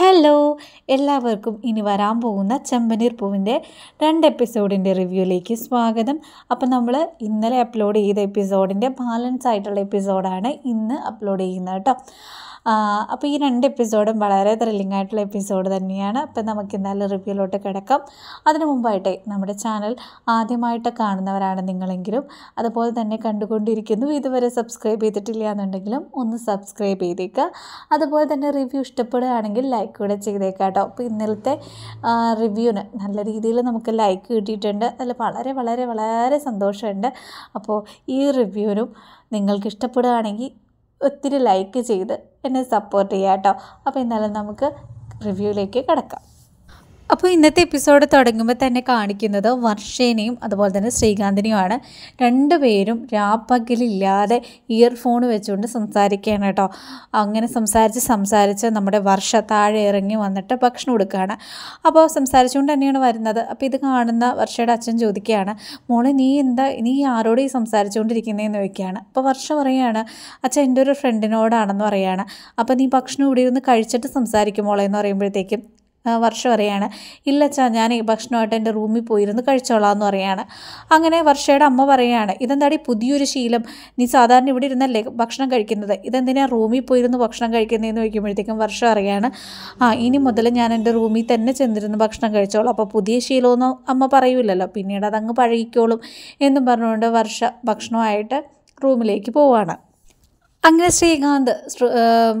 hello എല്ലാവർക്കും ഇനി വരാൻ പോകുന്ന ചെമ്പനീർ പൂവിൻ്റെ രണ്ട് എപ്പിസോഡിൻ്റെ റിവ്യൂയിലേക്ക് സ്വാഗതം അപ്പോൾ നമ്മൾ ഇന്നലെ അപ്ലോഡ് ചെയ്ത എപ്പിസോഡിൻ്റെ ബാലൻസ് ആയിട്ടുള്ള എപ്പിസോഡാണ് ഇന്ന് അപ്ലോഡ് ചെയ്യുന്നത് കേട്ടോ അപ്പോൾ ഈ രണ്ട് എപ്പിസോഡും വളരെ ത്രില്ലിംഗ് ആയിട്ടുള്ള എപ്പിസോഡ് തന്നെയാണ് അപ്പോൾ നമുക്ക് എന്തായാലും റിവ്യൂലോട്ട് കിടക്കാം അതിനു മുമ്പായിട്ട് നമ്മുടെ ചാനൽ ആദ്യമായിട്ട് കാണുന്നവരാണ് നിങ്ങളെങ്കിലും അതുപോലെ തന്നെ കണ്ടുകൊണ്ടിരിക്കുന്നു ഇതുവരെ സബ്സ്ക്രൈബ് ചെയ്തിട്ടില്ല എന്നുണ്ടെങ്കിലും ഒന്ന് സബ്സ്ക്രൈബ് ചെയ്തേക്കുക അതുപോലെ തന്നെ റിവ്യൂ ഇഷ്ടപ്പെടുകയാണെങ്കിൽ ലൈക്ക് കൂടെ ചെയ്തേക്കാം കേട്ടോ അപ്പോൾ ഇന്നലത്തെ റിവ്യൂവിന് നല്ല രീതിയിൽ നമുക്ക് ലൈക്ക് കിട്ടിയിട്ടുണ്ട് അതിൽ വളരെ വളരെ വളരെ സന്തോഷമുണ്ട് അപ്പോൾ ഈ റിവ്യൂവിനും നിങ്ങൾക്ക് ഇഷ്ടപ്പെടുകയാണെങ്കിൽ ഒത്തിരി ലൈക്ക് ചെയ്ത് എന്നെ സപ്പോർട്ട് ചെയ്യാം കേട്ടോ അപ്പോൾ എന്നാലും നമുക്ക് റിവ്യൂയിലേക്ക് കിടക്കാം അപ്പോൾ ഇന്നത്തെ എപ്പിസോഡ് തുടങ്ങുമ്പോൾ തന്നെ കാണിക്കുന്നത് വർഷേനെയും അതുപോലെ തന്നെ ശ്രീകാന്തിനെയുമാണ് രണ്ടുപേരും രാപ്പകലില്ലാതെ ഇയർഫോൺ വെച്ചുകൊണ്ട് സംസാരിക്കുകയാണ് കേട്ടോ അങ്ങനെ സംസാരിച്ച് സംസാരിച്ച് നമ്മുടെ വർഷ താഴെ ഇറങ്ങി വന്നിട്ട് ഭക്ഷണം കൊടുക്കുകയാണ് അപ്പോൾ സംസാരിച്ചുകൊണ്ട് തന്നെയാണ് വരുന്നത് അപ്പോൾ ഇത് കാണുന്ന വർഷയുടെ അച്ഛൻ ചോദിക്കുകയാണ് മോളെ നീ എന്താ നീ ആരോട് ഈ സംസാരിച്ചുകൊണ്ടിരിക്കുന്നതെന്ന് ചോദിക്കുകയാണ് അപ്പോൾ വർഷ പറയുകയാണ് അച്ഛൻ എൻ്റെ ഒരു ഫ്രണ്ടിനോടാണെന്ന് പറയുകയാണ് അപ്പോൾ നീ ഭക്ഷണം ഇവിടെ ഇരുന്ന് കഴിച്ചിട്ട് സംസാരിക്കും മോളെ എന്ന് പറയുമ്പോഴത്തേക്കും വർഷ പറയാണ് ഇല്ലച്ചാ ഞാൻ ഈ ഭക്ഷണമായിട്ട് എൻ്റെ റൂമിൽ പോയിരുന്നു കഴിച്ചോളാം എന്ന് പറയാണ് അങ്ങനെ വർഷയുടെ അമ്മ പറയാണ് ഇതെന്താടി പുതിയൊരു ശീലം നീ സാധാരണ ഇവിടെ ഇരുന്നല്ലേ ഭക്ഷണം കഴിക്കുന്നത് ഇതെന്തിനാ റൂമിൽ പോയിരുന്നു ഭക്ഷണം കഴിക്കുന്നതെന്ന് ചോദിക്കുമ്പോഴത്തേക്കും വർഷം അറിയാണ് ആ ഇനി മുതൽ ഞാൻ എൻ്റെ റൂമിൽ തന്നെ ചെന്നിരുന്നു ഭക്ഷണം കഴിച്ചോളാം അപ്പോൾ പുതിയ ശീലമൊന്നും അമ്മ പറയൂലല്ലോ പിന്നീട് അതങ്ങ് പഴകിക്കോളും എന്നും പറഞ്ഞുകൊണ്ട് വർഷ ഭക്ഷണമായിട്ട് റൂമിലേക്ക് പോവുകയാണ് അങ്ങനെ ശ്രീകാന്ത്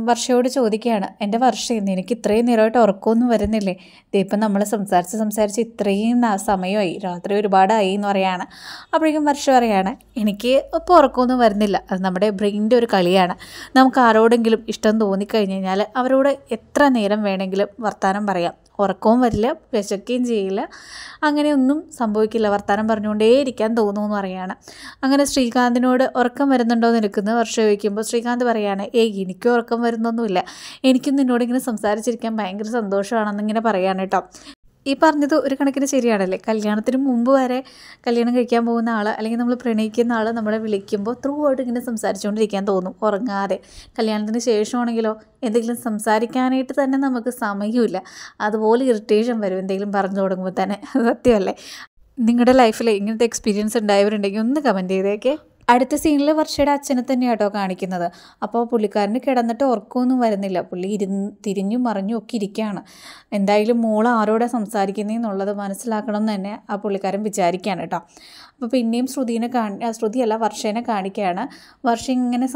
വർഷയോട് ചോദിക്കുകയാണ് എൻ്റെ വർഷം എനിക്ക് ഇത്രയും നേരമായിട്ട് ഉറക്കമൊന്നും വരുന്നില്ലേ ഇതിപ്പം നമ്മൾ സംസാരിച്ച് സംസാരിച്ച് ഇത്രയും സമയമായി രാത്രി ഒരുപാടായി എന്ന് പറയുകയാണ് അപ്പോഴേക്കും വർഷം പറയുകയാണ് എനിക്ക് ഇപ്പോൾ ഉറക്കമൊന്നും വരുന്നില്ല അത് നമ്മുടെ ബ്രെയിനിൻ്റെ ഒരു കളിയാണ് നമുക്ക് ആരോടെങ്കിലും ഇഷ്ടം തോന്നിക്കഴിഞ്ഞ് കഴിഞ്ഞാൽ അവരോട് എത്ര നേരം വേണമെങ്കിലും വർത്തമാനം പറയാം ഉറക്കവും വരില്ല വിശക്കുകയും ചെയ്യില്ല അങ്ങനെയൊന്നും സംഭവിക്കില്ല വർത്തമാനം പറഞ്ഞുകൊണ്ടേയിരിക്കാൻ തോന്നുമെന്ന് പറയുകയാണ് അങ്ങനെ ശ്രീകാന്തിനോട് ഉറക്കം വരുന്നുണ്ടോ നിൽക്കുന്നത് വർഷം ചോദിക്കുമ്പോൾ ശ്രീകാന്ത് പറയുകയാണ് ഏ എനിക്ക് ഉറക്കം വരുന്നൊന്നുമില്ല എനിക്കും നിന്നോട് ഇങ്ങനെ സംസാരിച്ചിരിക്കാൻ ഭയങ്കര സന്തോഷമാണെന്നിങ്ങനെ പറയാണ് കേട്ടോ ഈ പറഞ്ഞത് ഒരു കണക്കിന് ശരിയാണല്ലേ കല്യാണത്തിന് മുമ്പ് വരെ കല്യാണം കഴിക്കാൻ പോകുന്ന ആൾ അല്ലെങ്കിൽ നമ്മൾ പ്രണയിക്കുന്ന ആൾ നമ്മളെ വിളിക്കുമ്പോൾ ത്രൂ ആയിട്ട് ഇങ്ങനെ സംസാരിച്ചുകൊണ്ടിരിക്കാൻ തോന്നും ഉറങ്ങാതെ കല്യാണത്തിന് ശേഷമാണെങ്കിലോ എന്തെങ്കിലും സംസാരിക്കാനായിട്ട് തന്നെ നമുക്ക് സമയമില്ല അതുപോലെ ഇറിറ്റേഷൻ വരും എന്തെങ്കിലും പറഞ്ഞു തുടങ്ങുമ്പോൾ തന്നെ സത്യമല്ലേ നിങ്ങളുടെ ലൈഫിൽ ഇങ്ങനത്തെ എക്സ്പീരിയൻസ് ഉണ്ടായവരുണ്ടെങ്കിൽ ഒന്ന് കമൻറ്റ് ചെയ്തേക്കേ അടുത്ത സീനിൽ വർഷയുടെ അച്ഛനെ തന്നെ കേട്ടോ കാണിക്കുന്നത് അപ്പോൾ പുള്ളിക്കാരന് കിടന്നിട്ട് ഉറക്കമൊന്നും വരുന്നില്ല പുള്ളി ഇരുന്ന് തിരിഞ്ഞും മറിഞ്ഞും ഒക്കെ ഇരിക്കുകയാണ് എന്തായാലും മോൾ ആരോടെ സംസാരിക്കുന്നതെന്നുള്ളത് മനസ്സിലാക്കണം എന്ന് തന്നെ ആ പുള്ളിക്കാരൻ വിചാരിക്കുകയാണ് കേട്ടോ അപ്പോൾ പിന്നെയും ശ്രുതിനെ കാണി ശ്രുതിയല്ല വർഷേനെ കാണിക്കുകയാണ് വർഷ ഇങ്ങനെ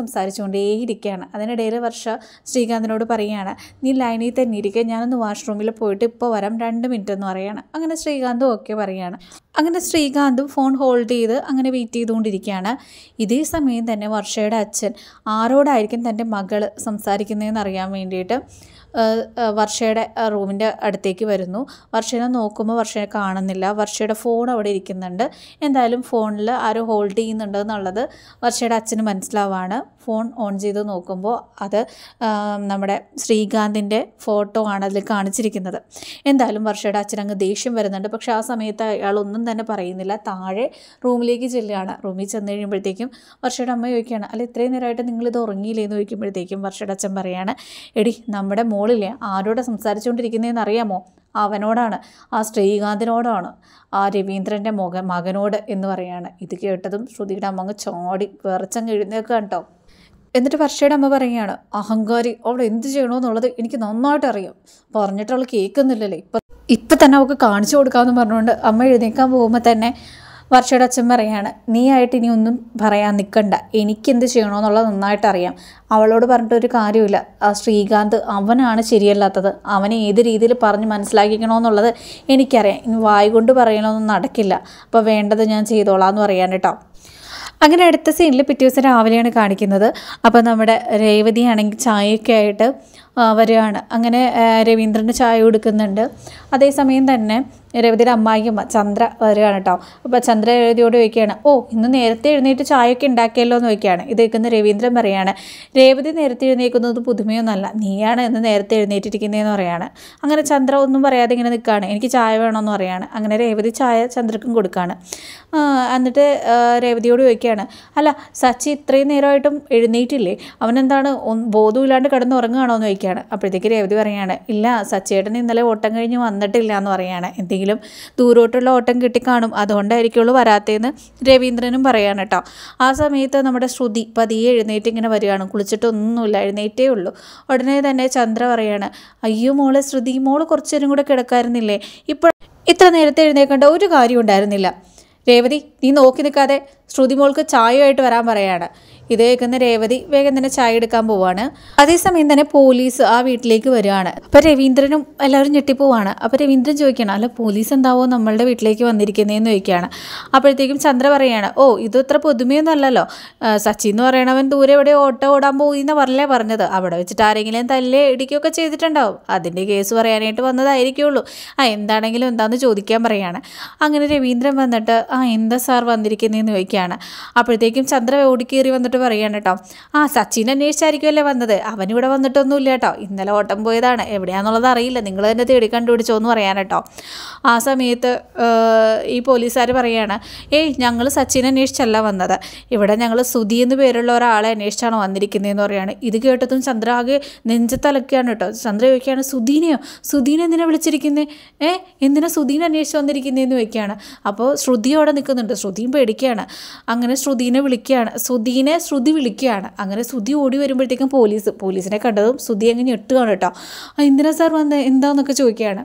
ഇരിക്കുകയാണ് അതിനിടയിൽ വർഷ ശ്രീകാന്തിനോട് പറയുകയാണ് നീ ലൈനിൽ തന്നെ ഇരിക്കുക ഞാനൊന്ന് വാഷ്റൂമിൽ പോയിട്ട് ഇപ്പോൾ വരാം രണ്ട് മിനിറ്റ് എന്ന് പറയുകയാണ് അങ്ങനെ ശ്രീകാന്തും ഒക്കെ പറയുകയാണ് അങ്ങനെ ശ്രീകാന്തും ഫോൺ ഹോൾഡ് ചെയ്ത് അങ്ങനെ വെയിറ്റ് ചെയ്തുകൊണ്ടിരിക്കുകയാണ് ഇതേ സമയം തന്നെ വർഷയുടെ അച്ഛൻ ആരോടായിരിക്കും തൻ്റെ മകൾ സംസാരിക്കുന്നതെന്ന് അറിയാൻ വേണ്ടിയിട്ട് വർഷയുടെ റൂമിൻ്റെ അടുത്തേക്ക് വരുന്നു വർഷേനെ നോക്കുമ്പോൾ വർഷേനെ കാണുന്നില്ല വർഷയുടെ ഫോൺ അവിടെ ഇരിക്കുന്നുണ്ട് എന്തായാലും ഫോണിൽ ആരോ ഹോൾഡ് ചെയ്യുന്നുണ്ട് എന്നുള്ളത് വർഷയുടെ അച്ഛന് മനസ്സിലാവാണ് ഫോൺ ഓൺ ചെയ്ത് നോക്കുമ്പോൾ അത് നമ്മുടെ ശ്രീകാന്തിൻ്റെ ഫോട്ടോ ആണ് അതിൽ കാണിച്ചിരിക്കുന്നത് എന്തായാലും വർഷയുടെ അച്ഛൻ ദേഷ്യം വരുന്നുണ്ട് പക്ഷെ ആ സമയത്ത് അയാളൊന്നും തന്നെ പറയുന്നില്ല താഴെ റൂമിലേക്ക് ചെല്ലുകയാണ് റൂമിൽ ചെന്ന് കഴിയുമ്പോഴത്തേക്കും വർഷയുടെ അമ്മ ചോദിക്കുകയാണ് അല്ല ഇത്രയും നേരമായിട്ട് നിങ്ങളിത് ഉറങ്ങിയില്ലേ എന്ന് ചോദിക്കുമ്പോഴത്തേക്കും വർഷയുടെ അച്ഛൻ പറയാണ് എടി നമ്മുടെ മോൾ മോളിൽ ആരോടെ സംസാരിച്ചുകൊണ്ടിരിക്കുന്നതെന്ന് അറിയാമോ അവനോടാണ് ആ ശ്രീകാന്തിനോടാണ് ആ രവീന്ദ്രൻ്റെ മുഖ മകനോട് എന്ന് പറയാണ് ഇത് കേട്ടതും ശ്രുതിയുടെ അമ്മ ചാടി ചോടി വിറച്ചങ്ങ് കേട്ടോ എന്നിട്ട് വർഷയുടെ അമ്മ പറയുകയാണ് അഹങ്കാരി അവൾ എന്ത് ചെയ്യണമെന്നുള്ളത് എനിക്ക് നന്നായിട്ട് അറിയാം പറഞ്ഞിട്ട് അവൾ കേൾക്കുന്നില്ലല്ലേ ഇപ്പം ഇപ്പം തന്നെ അവൾക്ക് കാണിച്ചു കൊടുക്കാമെന്ന് പറഞ്ഞുകൊണ്ട് അമ്മ എഴുന്നേക്കാൻ പോകുമ്പോൾ തന്നെ വർഷയുടെ അച്ഛൻ പറയാണ് നീ ആയിട്ട് ഇനി ഒന്നും പറയാൻ നിൽക്കണ്ട എനിക്കെന്ത് ചെയ്യണമെന്നുള്ളത് നന്നായിട്ട് അറിയാം അവളോട് പറഞ്ഞിട്ടൊരു കാര്യമില്ല ആ ശ്രീകാന്ത് അവനാണ് ശരിയല്ലാത്തത് അവനെ ഏത് രീതിയിൽ പറഞ്ഞ് മനസ്സിലാക്കിക്കണമെന്നുള്ളത് എനിക്കറിയാം ഇനി വായ് കൊണ്ട് പറയണമെന്നൊന്നും നടക്കില്ല അപ്പോൾ വേണ്ടത് ഞാൻ ചെയ്തോളാം എന്ന് പറയാൻ കേട്ടോ അങ്ങനെ അടുത്ത സീനിൽ പിറ്റേ ദിവസം രാവിലെയാണ് കാണിക്കുന്നത് അപ്പോൾ നമ്മുടെ രേവതിയാണെങ്കിൽ ചായയൊക്കെ ആയിട്ട് വരികയാണ് അങ്ങനെ രവീന്ദ്രൻ്റെ ചായ കൊടുക്കുന്നുണ്ട് അതേസമയം തന്നെ രേവതിയുടെ അമ്മായിയമ്മ ചന്ദ്ര വരികയാണ് കേട്ടോ അപ്പോൾ ചന്ദ്ര രേവതിയോട് ചോദിക്കുകയാണ് ഓ ഇന്ന് നേരത്തെ എഴുന്നേറ്റ് ചായയൊക്കെ ഉണ്ടാക്കിയല്ലോ എന്ന് ചോദിക്കുകയാണ് ഇത് കേൾക്കുന്ന രവീന്ദ്രൻ പറയാണ് രേവതി നേരത്തെ എഴുന്നേക്കുന്നത് പുതുമയൊന്നല്ല നീയാണ് ഇന്ന് നേരത്തെ എഴുന്നേറ്റിരിക്കുന്നതെന്ന് പറയാണ് അങ്ങനെ ചന്ദ്ര ഒന്നും പറയാതെ ഇങ്ങനെ നിൽക്കുകയാണ് എനിക്ക് ചായ വേണമെന്ന് പറയാണ് അങ്ങനെ രേവതി ചായ ചന്ദ്രക്കും കൊടുക്കുകയാണ് എന്നിട്ട് രേവതിയോട് ചോദിക്കുകയാണ് അല്ല സച്ചി ഇത്രയും നേരമായിട്ടും എഴുന്നേറ്റില്ലേ അവനെന്താണ് ബോധമില്ലാണ്ട് കിടന്ന് ഉറങ്ങുകയാണോ എന്ന് ചോദിക്കുകയാണ് അപ്പോഴത്തേക്ക് രേവതി പറയാണ് ഇല്ല സച്ചിയേട്ടൻ ഇന്നലെ ഓട്ടം കഴിഞ്ഞ് വന്നിട്ടില്ല എന്ന് പറയാണ് എന്തെങ്കിലും എവിടെയെങ്കിലും ദൂരോട്ടുള്ള ഓട്ടം കിട്ടിക്കാണും അതുകൊണ്ടായിരിക്കുള്ളൂ വരാത്തേന്ന് രവീന്ദ്രനും പറയാണ് കേട്ടോ ആ സമയത്ത് നമ്മുടെ ശ്രുതി പതിയെ എഴുന്നേറ്റ് ഇങ്ങനെ വരികയാണ് കുളിച്ചിട്ടൊന്നുമില്ല എഴുന്നേറ്റേ ഉള്ളൂ ഉടനെ തന്നെ ചന്ദ്ര പറയാണ് അയ്യോ മോള് ശ്രുതി മോള് കുറച്ചേരും കൂടെ കിടക്കാറുന്നില്ലേ ഇപ്പോൾ ഇത്ര നേരത്തെ എഴുന്നേക്കേണ്ട ഒരു കാര്യം ഉണ്ടായിരുന്നില്ല രേവതി നീ നോക്കി നിൽക്കാതെ ശ്രുതി മോൾക്ക് ചായയായിട്ട് വരാൻ പറയാണ് ഇത് കേൾക്കുന്ന രേവതി വേഗം തന്നെ ചായ എടുക്കാൻ പോവാണ് അതേസമയം തന്നെ പോലീസ് ആ വീട്ടിലേക്ക് വരികയാണ് അപ്പൊ രവീന്ദ്രനും എല്ലാവരും ഞെട്ടിപ്പോവാണ് അപ്പൊ രവീന്ദ്രൻ ചോദിക്കണം അല്ല പോലീസ് എന്താവോ നമ്മളുടെ വീട്ടിലേക്ക് വന്നിരിക്കുന്നതെന്ന് ചോദിക്കുകയാണ് അപ്പോഴത്തേക്കും ചന്ദ്ര പറയാണ് ഓ ഇത് ഇത്ര പുതുമയൊന്നും അല്ലല്ലോ സച്ചി എന്ന് പറയണവൻ ദൂരെ എവിടെ ഓട്ടോ ഓടാൻ പോയി എന്ന് പറഞ്ഞേ പറഞ്ഞത് അവിടെ വെച്ചിട്ട് ആരെങ്കിലും തല്ലേ ഇടിക്കുകയൊക്കെ ചെയ്തിട്ടുണ്ടാവും അതിന്റെ കേസ് പറയാനായിട്ട് വന്നതായിരിക്കുള്ളൂ ആ എന്താണെങ്കിലും എന്താണെന്ന് ചോദിക്കാൻ പറയാണ് അങ്ങനെ രവീന്ദ്രൻ വന്നിട്ട് ആ എന്താ സാർ വന്നിരിക്കുന്നതെന്ന് ചോദിക്കുകയാണ് അപ്പോഴത്തേക്കും ചന്ദ്ര ഓടിക്കേറി വന്നിട്ട് എന്നിട്ട് പറയാണ് കേട്ടോ ആ സച്ചിൻ അന്വേഷിച്ചായിരിക്കുമല്ലേ വന്നത് അവനിവിടെ വന്നിട്ടൊന്നുമില്ല കേട്ടോ ഇന്നലെ ഓട്ടം പോയതാണ് എവിടെയാണെന്നുള്ളത് അറിയില്ല നിങ്ങൾ തന്നെ തേടി കണ്ടുപിടിച്ചോ എന്ന് പറയാൻ കേട്ടോ ആ സമയത്ത് ഈ പോലീസുകാർ പറയാണ് ഏയ് ഞങ്ങൾ സച്ചിൻ അന്വേഷിച്ചല്ല വന്നത് ഇവിടെ ഞങ്ങൾ സുധി എന്ന് പേരുള്ള ഒരാളെ അന്വേഷിച്ചാണ് വന്നിരിക്കുന്നതെന്ന് പറയാണ് ഇത് കേട്ടതും ചന്ദ്ര ആകെ നെഞ്ചത്തലക്കുകയാണ് കേട്ടോ ചന്ദ്ര ചോദിക്കുകയാണ് സുധീനെയോ സുധീനെ എന്തിനാ വിളിച്ചിരിക്കുന്നത് ഏ എന്തിനാ സുധീനെ അന്വേഷിച്ച് വന്നിരിക്കുന്നതെന്ന് ചോദിക്കുകയാണ് അപ്പോൾ ശ്രുതി അവിടെ നിൽക്കുന്നുണ്ട് ശ്രുതിയും പേടിക്കുകയാണ് അങ്ങനെ ശ്രുതിനെ വിളിക്കുകയാണ് സുധീനെ ശ്രുതി വിളിക്കുകയാണ് അങ്ങനെ ശ്രുതി ഓടി വരുമ്പോഴത്തേക്കും പോലീസ് പോലീസിനെ കണ്ടതും ശ്രുതി അങ്ങനെ ഞെട്ടുകയാണ് കേട്ടോ എന്തിനാ സാർ വന്ന് എന്താണെന്നൊക്കെ ചോദിക്കുകയാണ്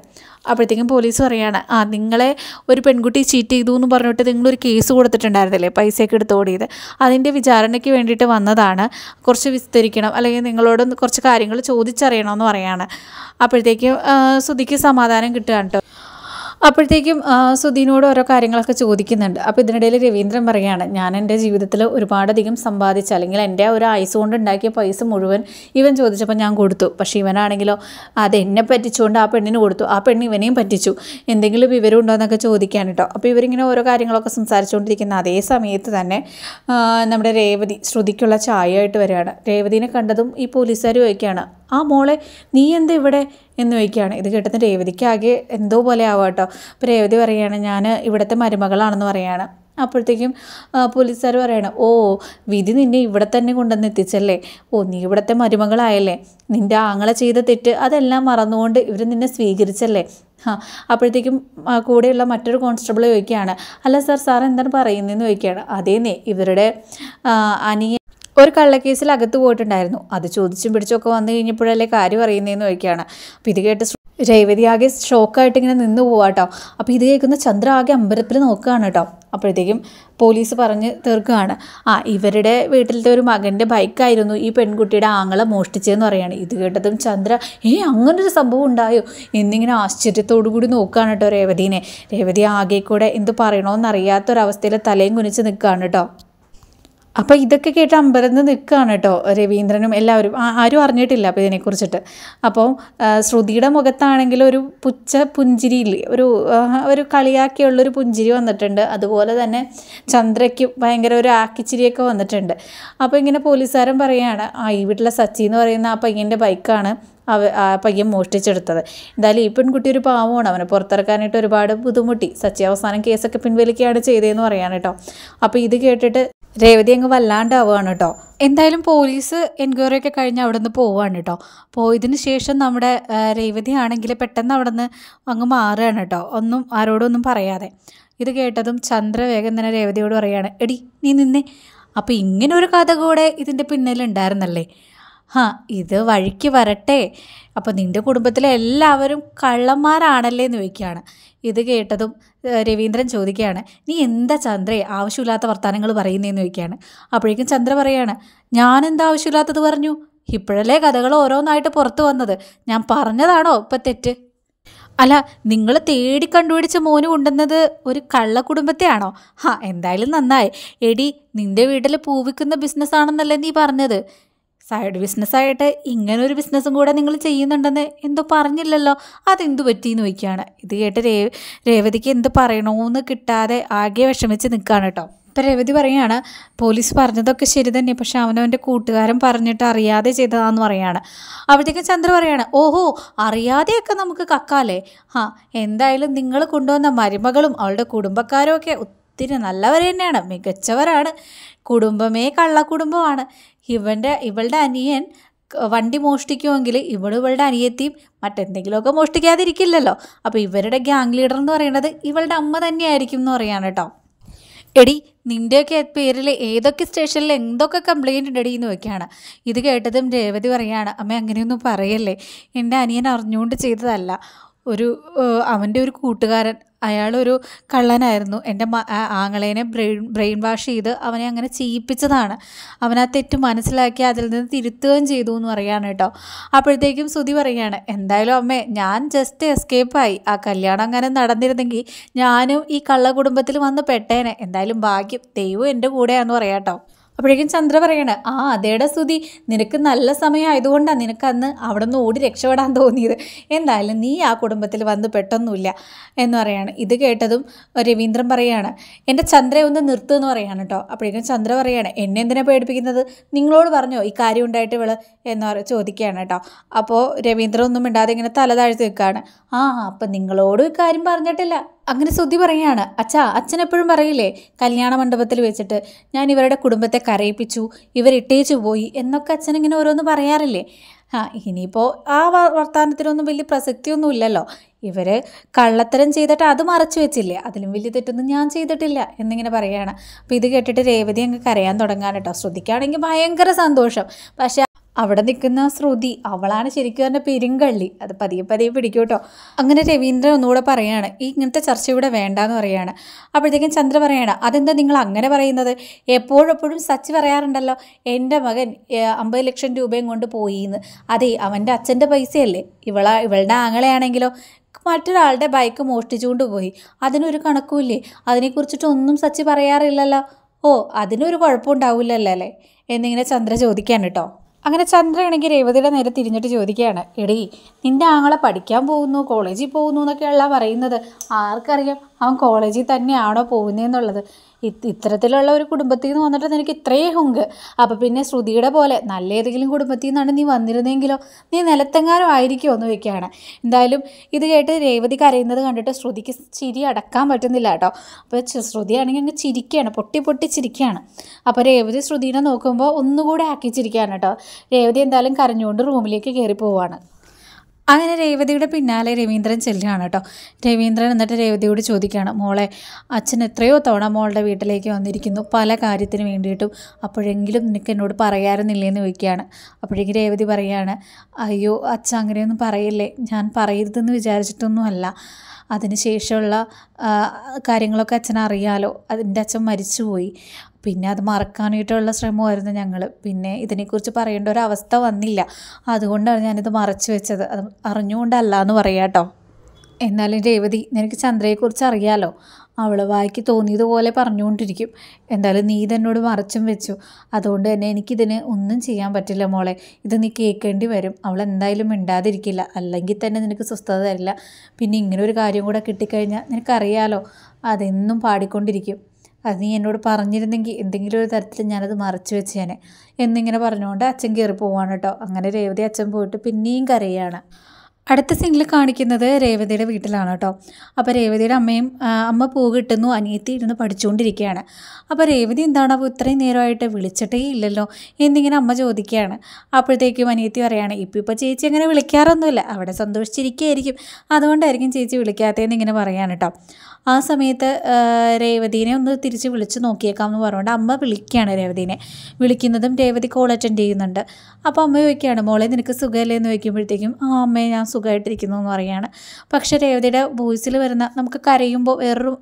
അപ്പോഴത്തേക്കും പോലീസ് പറയുകയാണ് ആ നിങ്ങളെ ഒരു പെൺകുട്ടി ചീറ്റ് ചെയ്തു എന്ന് പറഞ്ഞിട്ട് നിങ്ങളൊരു കേസ് കൊടുത്തിട്ടുണ്ടായിരുന്നില്ലേ പൈസയൊക്കെ എടുത്ത് ഓടിയത് അതിൻ്റെ വിചാരണയ്ക്ക് വേണ്ടിയിട്ട് വന്നതാണ് കുറച്ച് വിസ്തരിക്കണം അല്ലെങ്കിൽ നിങ്ങളോട് കുറച്ച് കാര്യങ്ങൾ ചോദിച്ചറിയണമെന്ന് പറയാണ് അപ്പോഴത്തേക്കും ശ്രുതിക്ക് സമാധാനം കിട്ടുകയാണ് കേട്ടോ അപ്പോഴത്തേക്കും സുധീനോട് ഓരോ കാര്യങ്ങളൊക്കെ ചോദിക്കുന്നുണ്ട് അപ്പോൾ ഇതിനിടയിൽ രവീന്ദ്രൻ പറയുകയാണ് ഞാൻ എൻ്റെ ജീവിതത്തിൽ ഒരുപാടധികം സമ്പാദിച്ച അല്ലെങ്കിൽ എൻ്റെ ഒരു ആയുസ് കൊണ്ട് ഉണ്ടാക്കിയ പൈസ മുഴുവൻ ഇവൻ ചോദിച്ചപ്പോൾ ഞാൻ കൊടുത്തു പക്ഷേ ഇവനാണെങ്കിലോ അത് എന്നെ പറ്റിച്ചുകൊണ്ട് ആ പെണ്ണിന് കൊടുത്തു ആ പെണ്ണ് ഇവനെയും പറ്റിച്ചു എന്തെങ്കിലും വിവരം ഉണ്ടോ എന്നൊക്കെ ചോദിക്കാൻ കേട്ടോ അപ്പോൾ ഇവരിങ്ങനെ ഓരോ കാര്യങ്ങളൊക്കെ സംസാരിച്ചുകൊണ്ടിരിക്കുന്ന അതേ സമയത്ത് തന്നെ നമ്മുടെ രേവതി ശ്രുതിക്കുള്ള ചായയായിട്ട് വരികയാണ് രേവതിനെ കണ്ടതും ഈ പോലീസുകാർ ചോദിക്കുകയാണ് ആ മോളെ നീ എന്താ ഇവിടെ എന്ന് ചോദിക്കുകയാണ് ഇത് കേട്ടത് രേവതിക്കാകെ എന്തോ പോലെ ആവാം കേട്ടോ അപ്പോൾ രേവതി പറയുകയാണ് ഞാൻ ഇവിടുത്തെ മരുമകളാണെന്ന് പറയുകയാണ് അപ്പോഴത്തേക്കും പോലീസുകാർ പറയണം ഓ വിധി നിന്നെ ഇവിടെ തന്നെ കൊണ്ടുവന്ന് എത്തിച്ചല്ലേ ഓ നീ ഇവിടുത്തെ മരുമകളായല്ലേ നിൻ്റെ ആങ്ങളെ ചെയ്ത തെറ്റ് അതെല്ലാം മറന്നുകൊണ്ട് ഇവർ നിന്നെ സ്വീകരിച്ചല്ലേ ആ അപ്പോഴത്തേക്കും കൂടെയുള്ള മറ്റൊരു കോൺസ്റ്റബിൾ ചോദിക്കുകയാണ് അല്ല സാർ സാർ എന്താണ് പറയുന്നതെന്ന് ചോദിക്കുകയാണ് അതേന്നേ ഇവരുടെ അനിയ ഒരു കള്ളക്കേസിൽ അകത്ത് പോയിട്ടുണ്ടായിരുന്നു അത് ചോദിച്ചും പിടിച്ചൊക്കെ വന്നു കഴിഞ്ഞപ്പോഴല്ലേ കാര്യം അറിയുന്നതെന്ന് ചോദിക്കുകയാണ് അപ്പോൾ ഇത് കേട്ട് രേവതി ആകെ ഷോക്കായിട്ട് ഇങ്ങനെ നിന്ന് പോവാട്ടോ അപ്പോൾ ഇത് കേൾക്കുന്ന ചന്ദ്ര ആകെ അമ്പരപ്പിൽ നോക്കുകയാണ് കേട്ടോ അപ്പോഴത്തേക്കും പോലീസ് പറഞ്ഞ് തീർക്കുകയാണ് ആ ഇവരുടെ വീട്ടിലത്തെ ഒരു മകൻ്റെ ബൈക്കായിരുന്നു ഈ പെൺകുട്ടിയുടെ ആങ്ങളെ മോഷ്ടിച്ചതെന്ന് പറയാണ് ഇത് കേട്ടതും ചന്ദ്ര ഏ അങ്ങനൊരു സംഭവം ഉണ്ടായോ എന്നിങ്ങനെ ആശ്ചര്യത്തോടു കൂടി നോക്കുകയാണ് കേട്ടോ രേവതിനെ രേവതി ആകെ കൂടെ എന്ത് പറയണമെന്നറിയാത്തൊരവസ്ഥയിൽ തലയും കുനിച്ച് നിൽക്കുകയാണ് കേട്ടോ അപ്പോൾ ഇതൊക്കെ കേട്ട് അമ്പരന്ന് നിൽക്കുകയാണ് കേട്ടോ രവീന്ദ്രനും എല്ലാവരും ആരും അറിഞ്ഞിട്ടില്ല അപ്പോൾ ഇതിനെക്കുറിച്ചിട്ട് അപ്പോൾ ശ്രുതിയുടെ മുഖത്താണെങ്കിൽ ഒരു പുച്ച പുഞ്ചിരിയിൽ ഒരു ഒരു കളിയാക്കിയുള്ളൊരു പുഞ്ചിരി വന്നിട്ടുണ്ട് അതുപോലെ തന്നെ ചന്ദ്രയ്ക്ക് ഭയങ്കര ഒരു ആക്കിച്ചിരിയൊക്കെ വന്നിട്ടുണ്ട് അപ്പോൾ ഇങ്ങനെ പോലീസുകാരൻ പറയുകയാണ് ആ ഈ വീട്ടിലെ സച്ചി എന്ന് പറയുന്ന ആ പയ്യൻ്റെ ബൈക്കാണ് അവ ആ പയ്യൻ മോഷ്ടിച്ചെടുത്തത് എന്തായാലും ഈ പെൺകുട്ടി ഒരു പാവമാണ് അവനെ പുറത്തിറക്കാനായിട്ട് ഒരുപാട് ബുദ്ധിമുട്ടി സച്ചി അവസാനം കേസൊക്കെ പിൻവലിക്കുകയാണ് ചെയ്തതെന്ന് പറയാൻ കേട്ടോ അപ്പോൾ ഇത് കേട്ടിട്ട് രേവതി അങ്ങ് വല്ലാണ്ടാവുകയാണ് കേട്ടോ എന്തായാലും പോലീസ് എൻക്വയറി ഒക്കെ കഴിഞ്ഞ് അവിടെ നിന്ന് പോവുകയാണ് കേട്ടോ പോയതിന് ശേഷം നമ്മുടെ രേവതി ആണെങ്കിൽ പെട്ടെന്ന് അവിടെ നിന്ന് അങ്ങ് മാറുകയാണ് കേട്ടോ ഒന്നും ആരോടൊന്നും പറയാതെ ഇത് കേട്ടതും ചന്ദ്ര വേഗം തന്നെ രേവതിയോട് പറയുകയാണ് എടി നീ നിന്നേ അപ്പോൾ ഇങ്ങനെ ഒരു കഥ കൂടെ ഇതിൻ്റെ പിന്നിലുണ്ടായിരുന്നല്ലേ ഹാ ഇത് വഴിക്ക് വരട്ടെ അപ്പോൾ നിൻ്റെ കുടുംബത്തിലെ എല്ലാവരും കള്ളന്മാരാണല്ലേ എന്ന് ചോദിക്കുകയാണ് ഇത് കേട്ടതും രവീന്ദ്രൻ ചോദിക്കുകയാണ് നീ എന്താ ചന്ദ്രയെ ആവശ്യമില്ലാത്ത വർത്തമാനങ്ങൾ പറയുന്നതെന്ന് ചോദിക്കുകയാണ് അപ്പോഴേക്കും ചന്ദ്ര പറയാണ് ഞാനെന്താ ആവശ്യമില്ലാത്തത് പറഞ്ഞു ഇപ്പോഴല്ലേ കഥകൾ ഓരോന്നായിട്ട് പുറത്തു വന്നത് ഞാൻ പറഞ്ഞതാണോ ഇപ്പം തെറ്റ് അല്ല നിങ്ങൾ തേടി കണ്ടുപിടിച്ച മോന് കൊണ്ടുവന്നത് ഒരു കള്ള കുടുംബത്തെയാണോ ഹാ എന്തായാലും നന്നായി എടി നിന്റെ വീട്ടിൽ പൂവിക്കുന്ന ബിസിനസ്സാണെന്നല്ലേ നീ പറഞ്ഞത് സൈഡ് ബിസിനസ്സായിട്ട് ഇങ്ങനെ ഒരു ബിസിനസ്സും കൂടെ നിങ്ങൾ ചെയ്യുന്നുണ്ടെന്ന് എന്തോ പറഞ്ഞില്ലല്ലോ അതെന്തു പറ്റിയെന്ന് വയ്ക്കുകയാണ് ഇത് കേട്ട് രേ രേവതിക്ക് എന്ത് പറയണമെന്ന് കിട്ടാതെ ആകെ വിഷമിച്ച് നിൽക്കുകയാണ് കേട്ടോ ഇപ്പം രേവതി പറയുകയാണ് പോലീസ് പറഞ്ഞതൊക്കെ ശരി തന്നെ പക്ഷെ അവനവൻ്റെ കൂട്ടുകാരൻ പറഞ്ഞിട്ട് അറിയാതെ ചെയ്തതാണെന്ന് പറയുകയാണ് അപ്പോഴത്തേക്കും ചന്ദ്ര പറയാണ് ഓഹോ അറിയാതെയൊക്കെ നമുക്ക് കക്കാലേ ആ എന്തായാലും നിങ്ങൾ കൊണ്ടുവന്ന മരുമകളും അവളുടെ കുടുംബക്കാരും ഒക്കെ ഒത്തിരി നല്ലവർ തന്നെയാണ് മികച്ചവരാണ് കുടുംബമേ കള്ളക്കുടുംബമാണ് ഇവൻ്റെ ഇവളുടെ അനിയൻ വണ്ടി മോഷ്ടിക്കുമെങ്കിൽ ഇവൾ ഇവളുടെ അനിയത്തിയും മറ്റെന്തെങ്കിലുമൊക്കെ മോഷ്ടിക്കാതിരിക്കില്ലല്ലോ അപ്പോൾ ഇവരുടെ ഗ്യാങ് ലീഡർ എന്ന് പറയുന്നത് ഇവളുടെ അമ്മ തന്നെയായിരിക്കും എന്ന് പറയാണ് കേട്ടോ എടി നിൻ്റെയൊക്കെ പേരിൽ ഏതൊക്കെ സ്റ്റേഷനിൽ എന്തൊക്കെ കംപ്ലയിൻ്റ് ഉണ്ടടി എന്ന് വയ്ക്കുകയാണ് ഇത് കേട്ടതും രേവതി പറയാണ് അമ്മ അങ്ങനെയൊന്നും പറയല്ലേ എൻ്റെ അനിയൻ അറിഞ്ഞുകൊണ്ട് ചെയ്തതല്ല ഒരു അവൻ്റെ ഒരു കൂട്ടുകാരൻ അയാളൊരു കള്ളനായിരുന്നു എൻ്റെ ആങ്ങളേനെ ബ്രെയിൻ ബ്രെയിൻ വാഷ് ചെയ്ത് അവനെ അങ്ങനെ ചെയ്യിപ്പിച്ചതാണ് അവനാ തെറ്റ് മനസ്സിലാക്കി അതിൽ നിന്ന് തിരുത്തുകയും ചെയ്തു എന്ന് പറയാണ് കേട്ടോ അപ്പോഴത്തേക്കും ശ്രുതി പറയുകയാണ് എന്തായാലും അമ്മേ ഞാൻ ജസ്റ്റ് എസ്കേപ്പായി ആ കല്യാണം അങ്ങനെ നടന്നിരുന്നെങ്കിൽ ഞാനും ഈ കള്ള കുടുംബത്തിൽ വന്ന് പെട്ടേനെ എന്തായാലും ഭാഗ്യം ദൈവം എൻ്റെ കൂടെയാണെന്ന് പറയാം കേട്ടോ അപ്പോഴേക്കും ചന്ദ്ര പറയാണ് ആ അതേടെ സ്തുതി നിനക്ക് നല്ല സമയമായതുകൊണ്ടാണ് നിനക്ക് അന്ന് അവിടെ നിന്ന് ഓടി രക്ഷപ്പെടാൻ തോന്നിയത് എന്തായാലും നീ ആ കുടുംബത്തിൽ വന്ന് പെട്ടൊന്നുമില്ല എന്ന് പറയാണ് ഇത് കേട്ടതും രവീന്ദ്രൻ പറയാണ് എൻ്റെ ചന്ദ്രയെ ഒന്ന് നിർത്തുമെന്ന് എന്ന് പറയാണ് കേട്ടോ അപ്പോഴേക്കും ചന്ദ്ര പറയാണ് എന്നെ എന്തിനാ പേടിപ്പിക്കുന്നത് നിങ്ങളോട് പറഞ്ഞോ ഈ കാര്യം ഉണ്ടായിട്ട് വിള എന്ന് പറ ചോദിക്കുകയാണ് കേട്ടോ അപ്പോൾ രവീന്ദ്രൻ ഒന്നും മിണ്ടാതെ ഇങ്ങനെ തലതാഴ്ത്തി നിൽക്കുകയാണ് ആ അപ്പം നിങ്ങളോട് ഇക്കാര്യം പറഞ്ഞിട്ടില്ല അങ്ങനെ ശ്രുതി പറയുകയാണ് അച്ഛാ അച്ഛൻ എപ്പോഴും പറയില്ലേ കല്യാണ മണ്ഡപത്തിൽ വെച്ചിട്ട് ഞാൻ ഇവരുടെ കുടുംബത്തെ കരയിപ്പിച്ചു ഇവരിട്ടേച്ചു പോയി എന്നൊക്കെ അച്ഛൻ ഇങ്ങനെ ഓരോന്ന് പറയാറില്ലേ ആ ഇനിയിപ്പോൾ ആ വർത്തമാനത്തിനൊന്നും വലിയ പ്രസക്തിയൊന്നും ഇല്ലല്ലോ ഇവർ കള്ളത്തരം ചെയ്തിട്ട് അത് മറച്ചു വെച്ചില്ലേ അതിലും വലിയ തെറ്റൊന്നും ഞാൻ ചെയ്തിട്ടില്ല എന്നിങ്ങനെ പറയുകയാണ് അപ്പോൾ ഇത് കേട്ടിട്ട് രേവതി അങ്ങ് കരയാൻ തുടങ്ങാൻ കേട്ടോ ശ്രുതിക്കാണെങ്കിൽ ഭയങ്കര സന്തോഷം പക്ഷേ അവിടെ നിൽക്കുന്ന ശ്രുതി അവളാണ് ശരിക്കും പറഞ്ഞ പെരുങ്കള്ളി അത് പതിയെ പതിയെ പിടിക്കൂട്ടോ അങ്ങനെ രവീന്ദ്രൻ ഒന്നുകൂടെ പറയാണ് ഈ ഇങ്ങനത്തെ ചർച്ച ഇവിടെ വേണ്ടാന്ന് പറയാണ് അപ്പോഴത്തേക്കും ചന്ദ്ര പറയാണ് അതെന്താ നിങ്ങൾ അങ്ങനെ പറയുന്നത് എപ്പോഴെപ്പോഴും സച്ചി പറയാറുണ്ടല്ലോ എൻ്റെ മകൻ അമ്പത് ലക്ഷം രൂപയും കൊണ്ട് പോയിന്ന് അതെ അവൻ്റെ അച്ഛൻ്റെ പൈസയല്ലേ ഇവളാ ഇവളുടെ ആങ്ങളെയാണെങ്കിലോ മറ്റൊരാളുടെ ബൈക്ക് മോഷ്ടിച്ചുകൊണ്ട് പോയി അതിനൊരു കണക്കുമില്ലേ അതിനെക്കുറിച്ചിട്ടൊന്നും സച്ചി പറയാറില്ലല്ലോ ഓ അതിനൊരു കുഴപ്പമുണ്ടാവില്ലല്ലോ അല്ലേ എന്നിങ്ങനെ ചന്ദ്ര ചോദിക്കാൻ കേട്ടോ അങ്ങനെ ചന്ദ്രയാണെങ്കിൽ രേവതിയുടെ നേരെ തിരിഞ്ഞിട്ട് ചോദിക്കുകയാണ് എടീ നിൻ്റെ ആങ്ങളെ പഠിക്കാൻ പോകുന്നു കോളേജിൽ പോകുന്നു എന്നൊക്കെയുള്ള പറയുന്നത് ആർക്കറിയാം അവൻ കോളേജിൽ തന്നെയാണോ പോകുന്നതെന്നുള്ളത് ഇത്തരത്തിലുള്ള ഒരു കുടുംബത്തിൽ നിന്ന് വന്നിട്ട് നിനക്ക് ഇത്രേ ഹുങ്ക് അപ്പോൾ പിന്നെ ശ്രുതിയുടെ പോലെ നല്ല ഏതെങ്കിലും കുടുംബത്തിൽ നിന്നാണ് നീ വന്നിരുന്നെങ്കിലോ നീ നിലത്തെങ്ങാനും ആയിരിക്കുമോ എന്ന് വയ്ക്കുകയാണ് എന്തായാലും ഇത് കേട്ട് രേവതി കരയുന്നത് കണ്ടിട്ട് ശ്രുതിക്ക് ചിരി അടക്കാൻ പറ്റുന്നില്ല കേട്ടോ അപ്പോൾ ശ്രുതിയാണെങ്കിൽ അങ്ങ് ചിരിക്കുകയാണ് പൊട്ടി പൊട്ടി ചിരിക്കുകയാണ് അപ്പോൾ രേവതി ശ്രുതിനെ നോക്കുമ്പോൾ ഒന്നുകൂടെ ആക്കി ചിരിക്കുകയാണ് കേട്ടോ രേവതി എന്തായാലും കരഞ്ഞുകൊണ്ട് റൂമിലേക്ക് കയറി പോവുകയാണ് അങ്ങനെ രേവതിയുടെ പിന്നാലെ രവീന്ദ്രൻ ചെല്ലുകയാണ് കേട്ടോ രവീന്ദ്രൻ എന്നിട്ട് രേവതിയോട് ചോദിക്കുകയാണ് മോളെ അച്ഛൻ എത്രയോ തവണ മോളുടെ വീട്ടിലേക്ക് വന്നിരിക്കുന്നു പല കാര്യത്തിന് വേണ്ടിയിട്ടും അപ്പോഴെങ്കിലും നിനക്ക് എന്നോട് പറയാറുന്നില്ലേന്ന് ചോദിക്കുകയാണ് അപ്പോഴേക്കും രേവതി പറയുകയാണ് അയ്യോ അച്ഛൻ അങ്ങനെയൊന്നും പറയല്ലേ ഞാൻ പറയരുതെന്ന് വിചാരിച്ചിട്ടൊന്നുമല്ല അതിന് ശേഷമുള്ള കാര്യങ്ങളൊക്കെ അച്ഛൻ അറിയാലോ അതിൻ്റെ അച്ഛൻ മരിച്ചുപോയി പിന്നെ അത് മറക്കാനായിട്ടുള്ള ശ്രമമായിരുന്നു ഞങ്ങൾ പിന്നെ ഇതിനെക്കുറിച്ച് പറയേണ്ട ഒരു അവസ്ഥ വന്നില്ല അതുകൊണ്ടാണ് ഞാനിത് മറച്ചു വെച്ചത് അത് അറിഞ്ഞുകൊണ്ടല്ല എന്ന് പറയാം കേട്ടോ എന്നാലും രേവതി നിനക്ക് ചന്ദ്രയെക്കുറിച്ച് അറിയാമല്ലോ അവൾ വായിക്ക് തോന്നിയതുപോലെ പറഞ്ഞുകൊണ്ടിരിക്കും എന്തായാലും നീ ഇതെന്നോട് മറച്ചും വെച്ചു അതുകൊണ്ട് തന്നെ എനിക്കിതിന് ഒന്നും ചെയ്യാൻ പറ്റില്ല മോളെ ഇത് നീ കേൾക്കേണ്ടി വരും അവൾ എന്തായാലും മിണ്ടാതിരിക്കില്ല അല്ലെങ്കിൽ തന്നെ നിനക്ക് സ്വസ്ഥത തരില്ല പിന്നെ ഇങ്ങനെ ഒരു കാര്യം കൂടെ കിട്ടിക്കഴിഞ്ഞാൽ നിനക്കറിയാലോ അതെന്നും പാടിക്കൊണ്ടിരിക്കും അത് നീ എന്നോട് പറഞ്ഞിരുന്നെങ്കിൽ എന്തെങ്കിലും ഒരു തരത്തിൽ ഞാനത് മറച്ചു വെച്ചേനെ എന്നിങ്ങനെ പറഞ്ഞുകൊണ്ട് അച്ഛൻ കയറി പോവാണ് കേട്ടോ അങ്ങനെ രേവതി അച്ഛൻ പോയിട്ട് പിന്നെയും കരയാണ് അടുത്ത സീനിൽ കാണിക്കുന്നത് രേവതിയുടെ വീട്ടിലാണ് കേട്ടോ അപ്പോൾ രേവതിയുടെ അമ്മയും അമ്മ പൂ കിട്ടുന്നു അനിയത്തി ഇരുന്ന് പഠിച്ചുകൊണ്ടിരിക്കുകയാണ് അപ്പോൾ രേവതി എന്താണ് അപ്പോൾ ഇത്രയും നേരമായിട്ട് വിളിച്ചിട്ടേ ഇല്ലല്ലോ എന്നിങ്ങനെ അമ്മ ചോദിക്കുകയാണ് അപ്പോഴത്തേക്കും അനിയത്തി പറയുകയാണ് ഇപ്പോൾ ഇപ്പോൾ ചേച്ചി അങ്ങനെ വിളിക്കാറൊന്നുമില്ല അവിടെ സന്തോഷിച്ചിരിക്കുകയായിരിക്കും അതുകൊണ്ടായിരിക്കും ചേച്ചി വിളിക്കാത്തതെന്ന് ഇങ്ങനെ പറയാണ് കേട്ടോ ആ സമയത്ത് രേവതിനെ ഒന്ന് തിരിച്ച് വിളിച്ച് നോക്കിയേക്കാം എന്ന് പറഞ്ഞുകൊണ്ട് അമ്മ വിളിക്കുകയാണ് രേവതിനെ വിളിക്കുന്നതും രേവതി കോൾ അറ്റൻഡ് ചെയ്യുന്നുണ്ട് അപ്പോൾ അമ്മ ചോദിക്കുകയാണ് മോളെ നിനക്ക് സുഖമല്ലേ എന്ന് ചോദിക്കുമ്പോഴത്തേക്കും ആ അമ്മയെ ഞാൻ സുഖമായിട്ടിരിക്കുന്നു എന്ന് പറയുകയാണ് പക്ഷേ രേവതിയുടെ വോയിസിൽ വരുന്ന നമുക്ക് കരയുമ്പോൾ വേറൊരു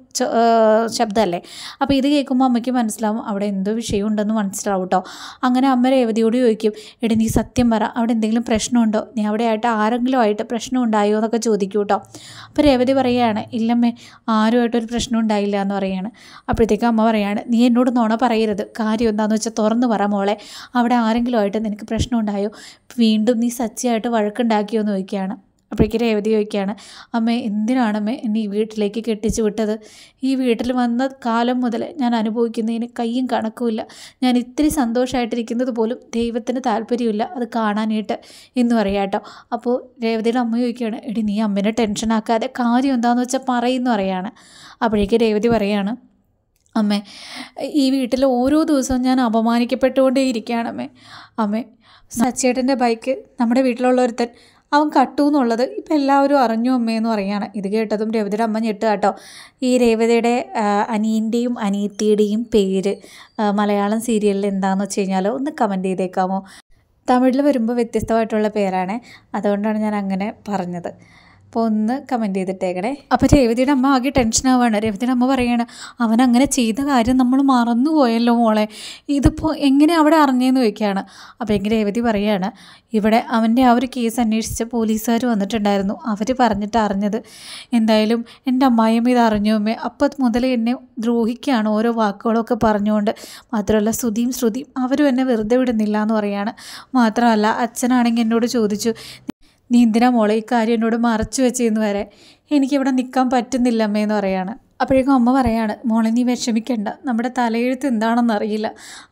ശബ്ദമല്ലേ അപ്പോൾ ഇത് കേൾക്കുമ്പോൾ അമ്മയ്ക്ക് മനസ്സിലാവും അവിടെ എന്തോ വിഷയമുണ്ടെന്ന് മനസ്സിലാവും കേട്ടോ അങ്ങനെ അമ്മ രേവതിയോട് ചോദിക്കും എടി നീ സത്യം പറ അവിടെ എന്തെങ്കിലും പ്രശ്നമുണ്ടോ നീ അവിടെ ആയിട്ട് ആരെങ്കിലും ആയിട്ട് പ്രശ്നം ഉണ്ടായോ എന്നൊക്കെ ചോദിക്കൂ കേട്ടോ അപ്പോൾ രേവതി പറയുകയാണ് ഇല്ലമ്മേ ആരുമായിട്ടൊരു പ്രശ്നം ഉണ്ടായില്ല എന്ന് പറയുകയാണ് അപ്പോഴത്തേക്കും അമ്മ പറയുകയാണ് നീ എന്നോട് നോണ പറയരുത് കാര്യം എന്താണെന്ന് വെച്ചാൽ തുറന്ന് പറ മോളെ അവിടെ ആരെങ്കിലും ആയിട്ട് നിനക്ക് പ്രശ്നം ഉണ്ടായോ വീണ്ടും നീ സച്ചയായിട്ട് വഴക്കുണ്ടാക്കിയോ എന്ന് ചോദിക്കുകയാണ് അപ്പോഴേക്കും രേവതി ചോദിക്കുകയാണ് എന്തിനാണ് അമ്മ എന്നെ ഈ വീട്ടിലേക്ക് കെട്ടിച്ചു വിട്ടത് ഈ വീട്ടിൽ വന്ന കാലം മുതൽ ഞാൻ അനുഭവിക്കുന്നതിന് കയ്യും കണക്കുമില്ല ഞാൻ ഇത്തിരി സന്തോഷമായിട്ടിരിക്കുന്നത് പോലും ദൈവത്തിന് താല്പര്യമില്ല അത് കാണാനായിട്ട് എന്ന് പറയാം കേട്ടോ അപ്പോൾ രേവതിയുടെ അമ്മ ചോദിക്കുകയാണ് എടി നീ അമ്മേനെ ടെൻഷനാക്കാതെ കാര്യം എന്താണെന്ന് വെച്ചാൽ പറയുന്നു പറയാണ് അപ്പോഴേക്കും രേവതി പറയാണ് അമ്മേ ഈ വീട്ടിൽ ഓരോ ദിവസവും ഞാൻ അപമാനിക്കപ്പെട്ടുകൊണ്ടേ ഇരിക്കുകയാണ് അമ്മേ അമ്മേ സച്ചേട്ടൻ്റെ ബൈക്ക് നമ്മുടെ വീട്ടിലുള്ള ഒരുത്തൻ അവൻ കട്ടു എന്നുള്ളത് ഇപ്പം എല്ലാവരും അറിഞ്ഞു അമ്മയെന്ന് പറയുകയാണ് ഇത് കേട്ടതും രേവതിയുടെ അമ്മ ഞെട്ടുക കേട്ടോ ഈ രേവതിയുടെ അനിയൻ്റെയും അനിയത്തിയുടെയും പേര് മലയാളം സീരിയലിൽ എന്താണെന്ന് വെച്ച് കഴിഞ്ഞാൽ ഒന്ന് കമൻറ്റ് ചെയ്തേക്കാമോ തമിഴിൽ വരുമ്പോൾ വ്യത്യസ്തമായിട്ടുള്ള പേരാണ് അതുകൊണ്ടാണ് ഞാൻ അങ്ങനെ പറഞ്ഞത് അപ്പോൾ ഒന്ന് കമൻറ്റ് ചെയ്തിട്ടേക്കണേ അപ്പോൾ രേവതിയുടെ അമ്മ ആകെ ടെൻഷൻ ആവാണ് രേവതിയുടെ അമ്മ പറയാണ് അവൻ അങ്ങനെ ചെയ്ത കാര്യം നമ്മൾ മറന്നു പോയല്ലോ മോളെ ഇതിപ്പോൾ എങ്ങനെ അവിടെ അറിഞ്ഞെന്ന് ചോദിക്കുകയാണ് അപ്പോൾ എങ്കിൽ രേവതി പറയാണ് ഇവിടെ അവൻ്റെ ആ ഒരു കേസ് അന്വേഷിച്ച് പോലീസുകാർ വന്നിട്ടുണ്ടായിരുന്നു അവർ പറഞ്ഞിട്ട് അറിഞ്ഞത് എന്തായാലും എൻ്റെ അമ്മായിയും ഇത് അറിഞ്ഞു അമ്മേ അപ്പം മുതൽ എന്നെ ദ്രോഹിക്കുകയാണ് ഓരോ വാക്കുകളൊക്കെ പറഞ്ഞുകൊണ്ട് മാത്രമല്ല ശ്രുതിയും ശ്രുതിയും അവരും എന്നെ വെറുതെ വിടുന്നില്ല എന്ന് പറയുകയാണ് മാത്രമല്ല അച്ഛനാണെങ്കിൽ എന്നോട് ചോദിച്ചു നീ എന്തിനാ മോളെ ഈ കാര്യം എന്നോട് മറച്ചു വെച്ചെന്ന് വരെ എനിക്കിവിടെ നിൽക്കാൻ പറ്റുന്നില്ല അമ്മയെന്ന് പറയാണ് അപ്പോഴേക്കും അമ്മ പറയാണ് മോളെ നീ വിഷമിക്കണ്ട നമ്മുടെ തലയെഴുത്ത് എന്താണെന്നറിയില്ല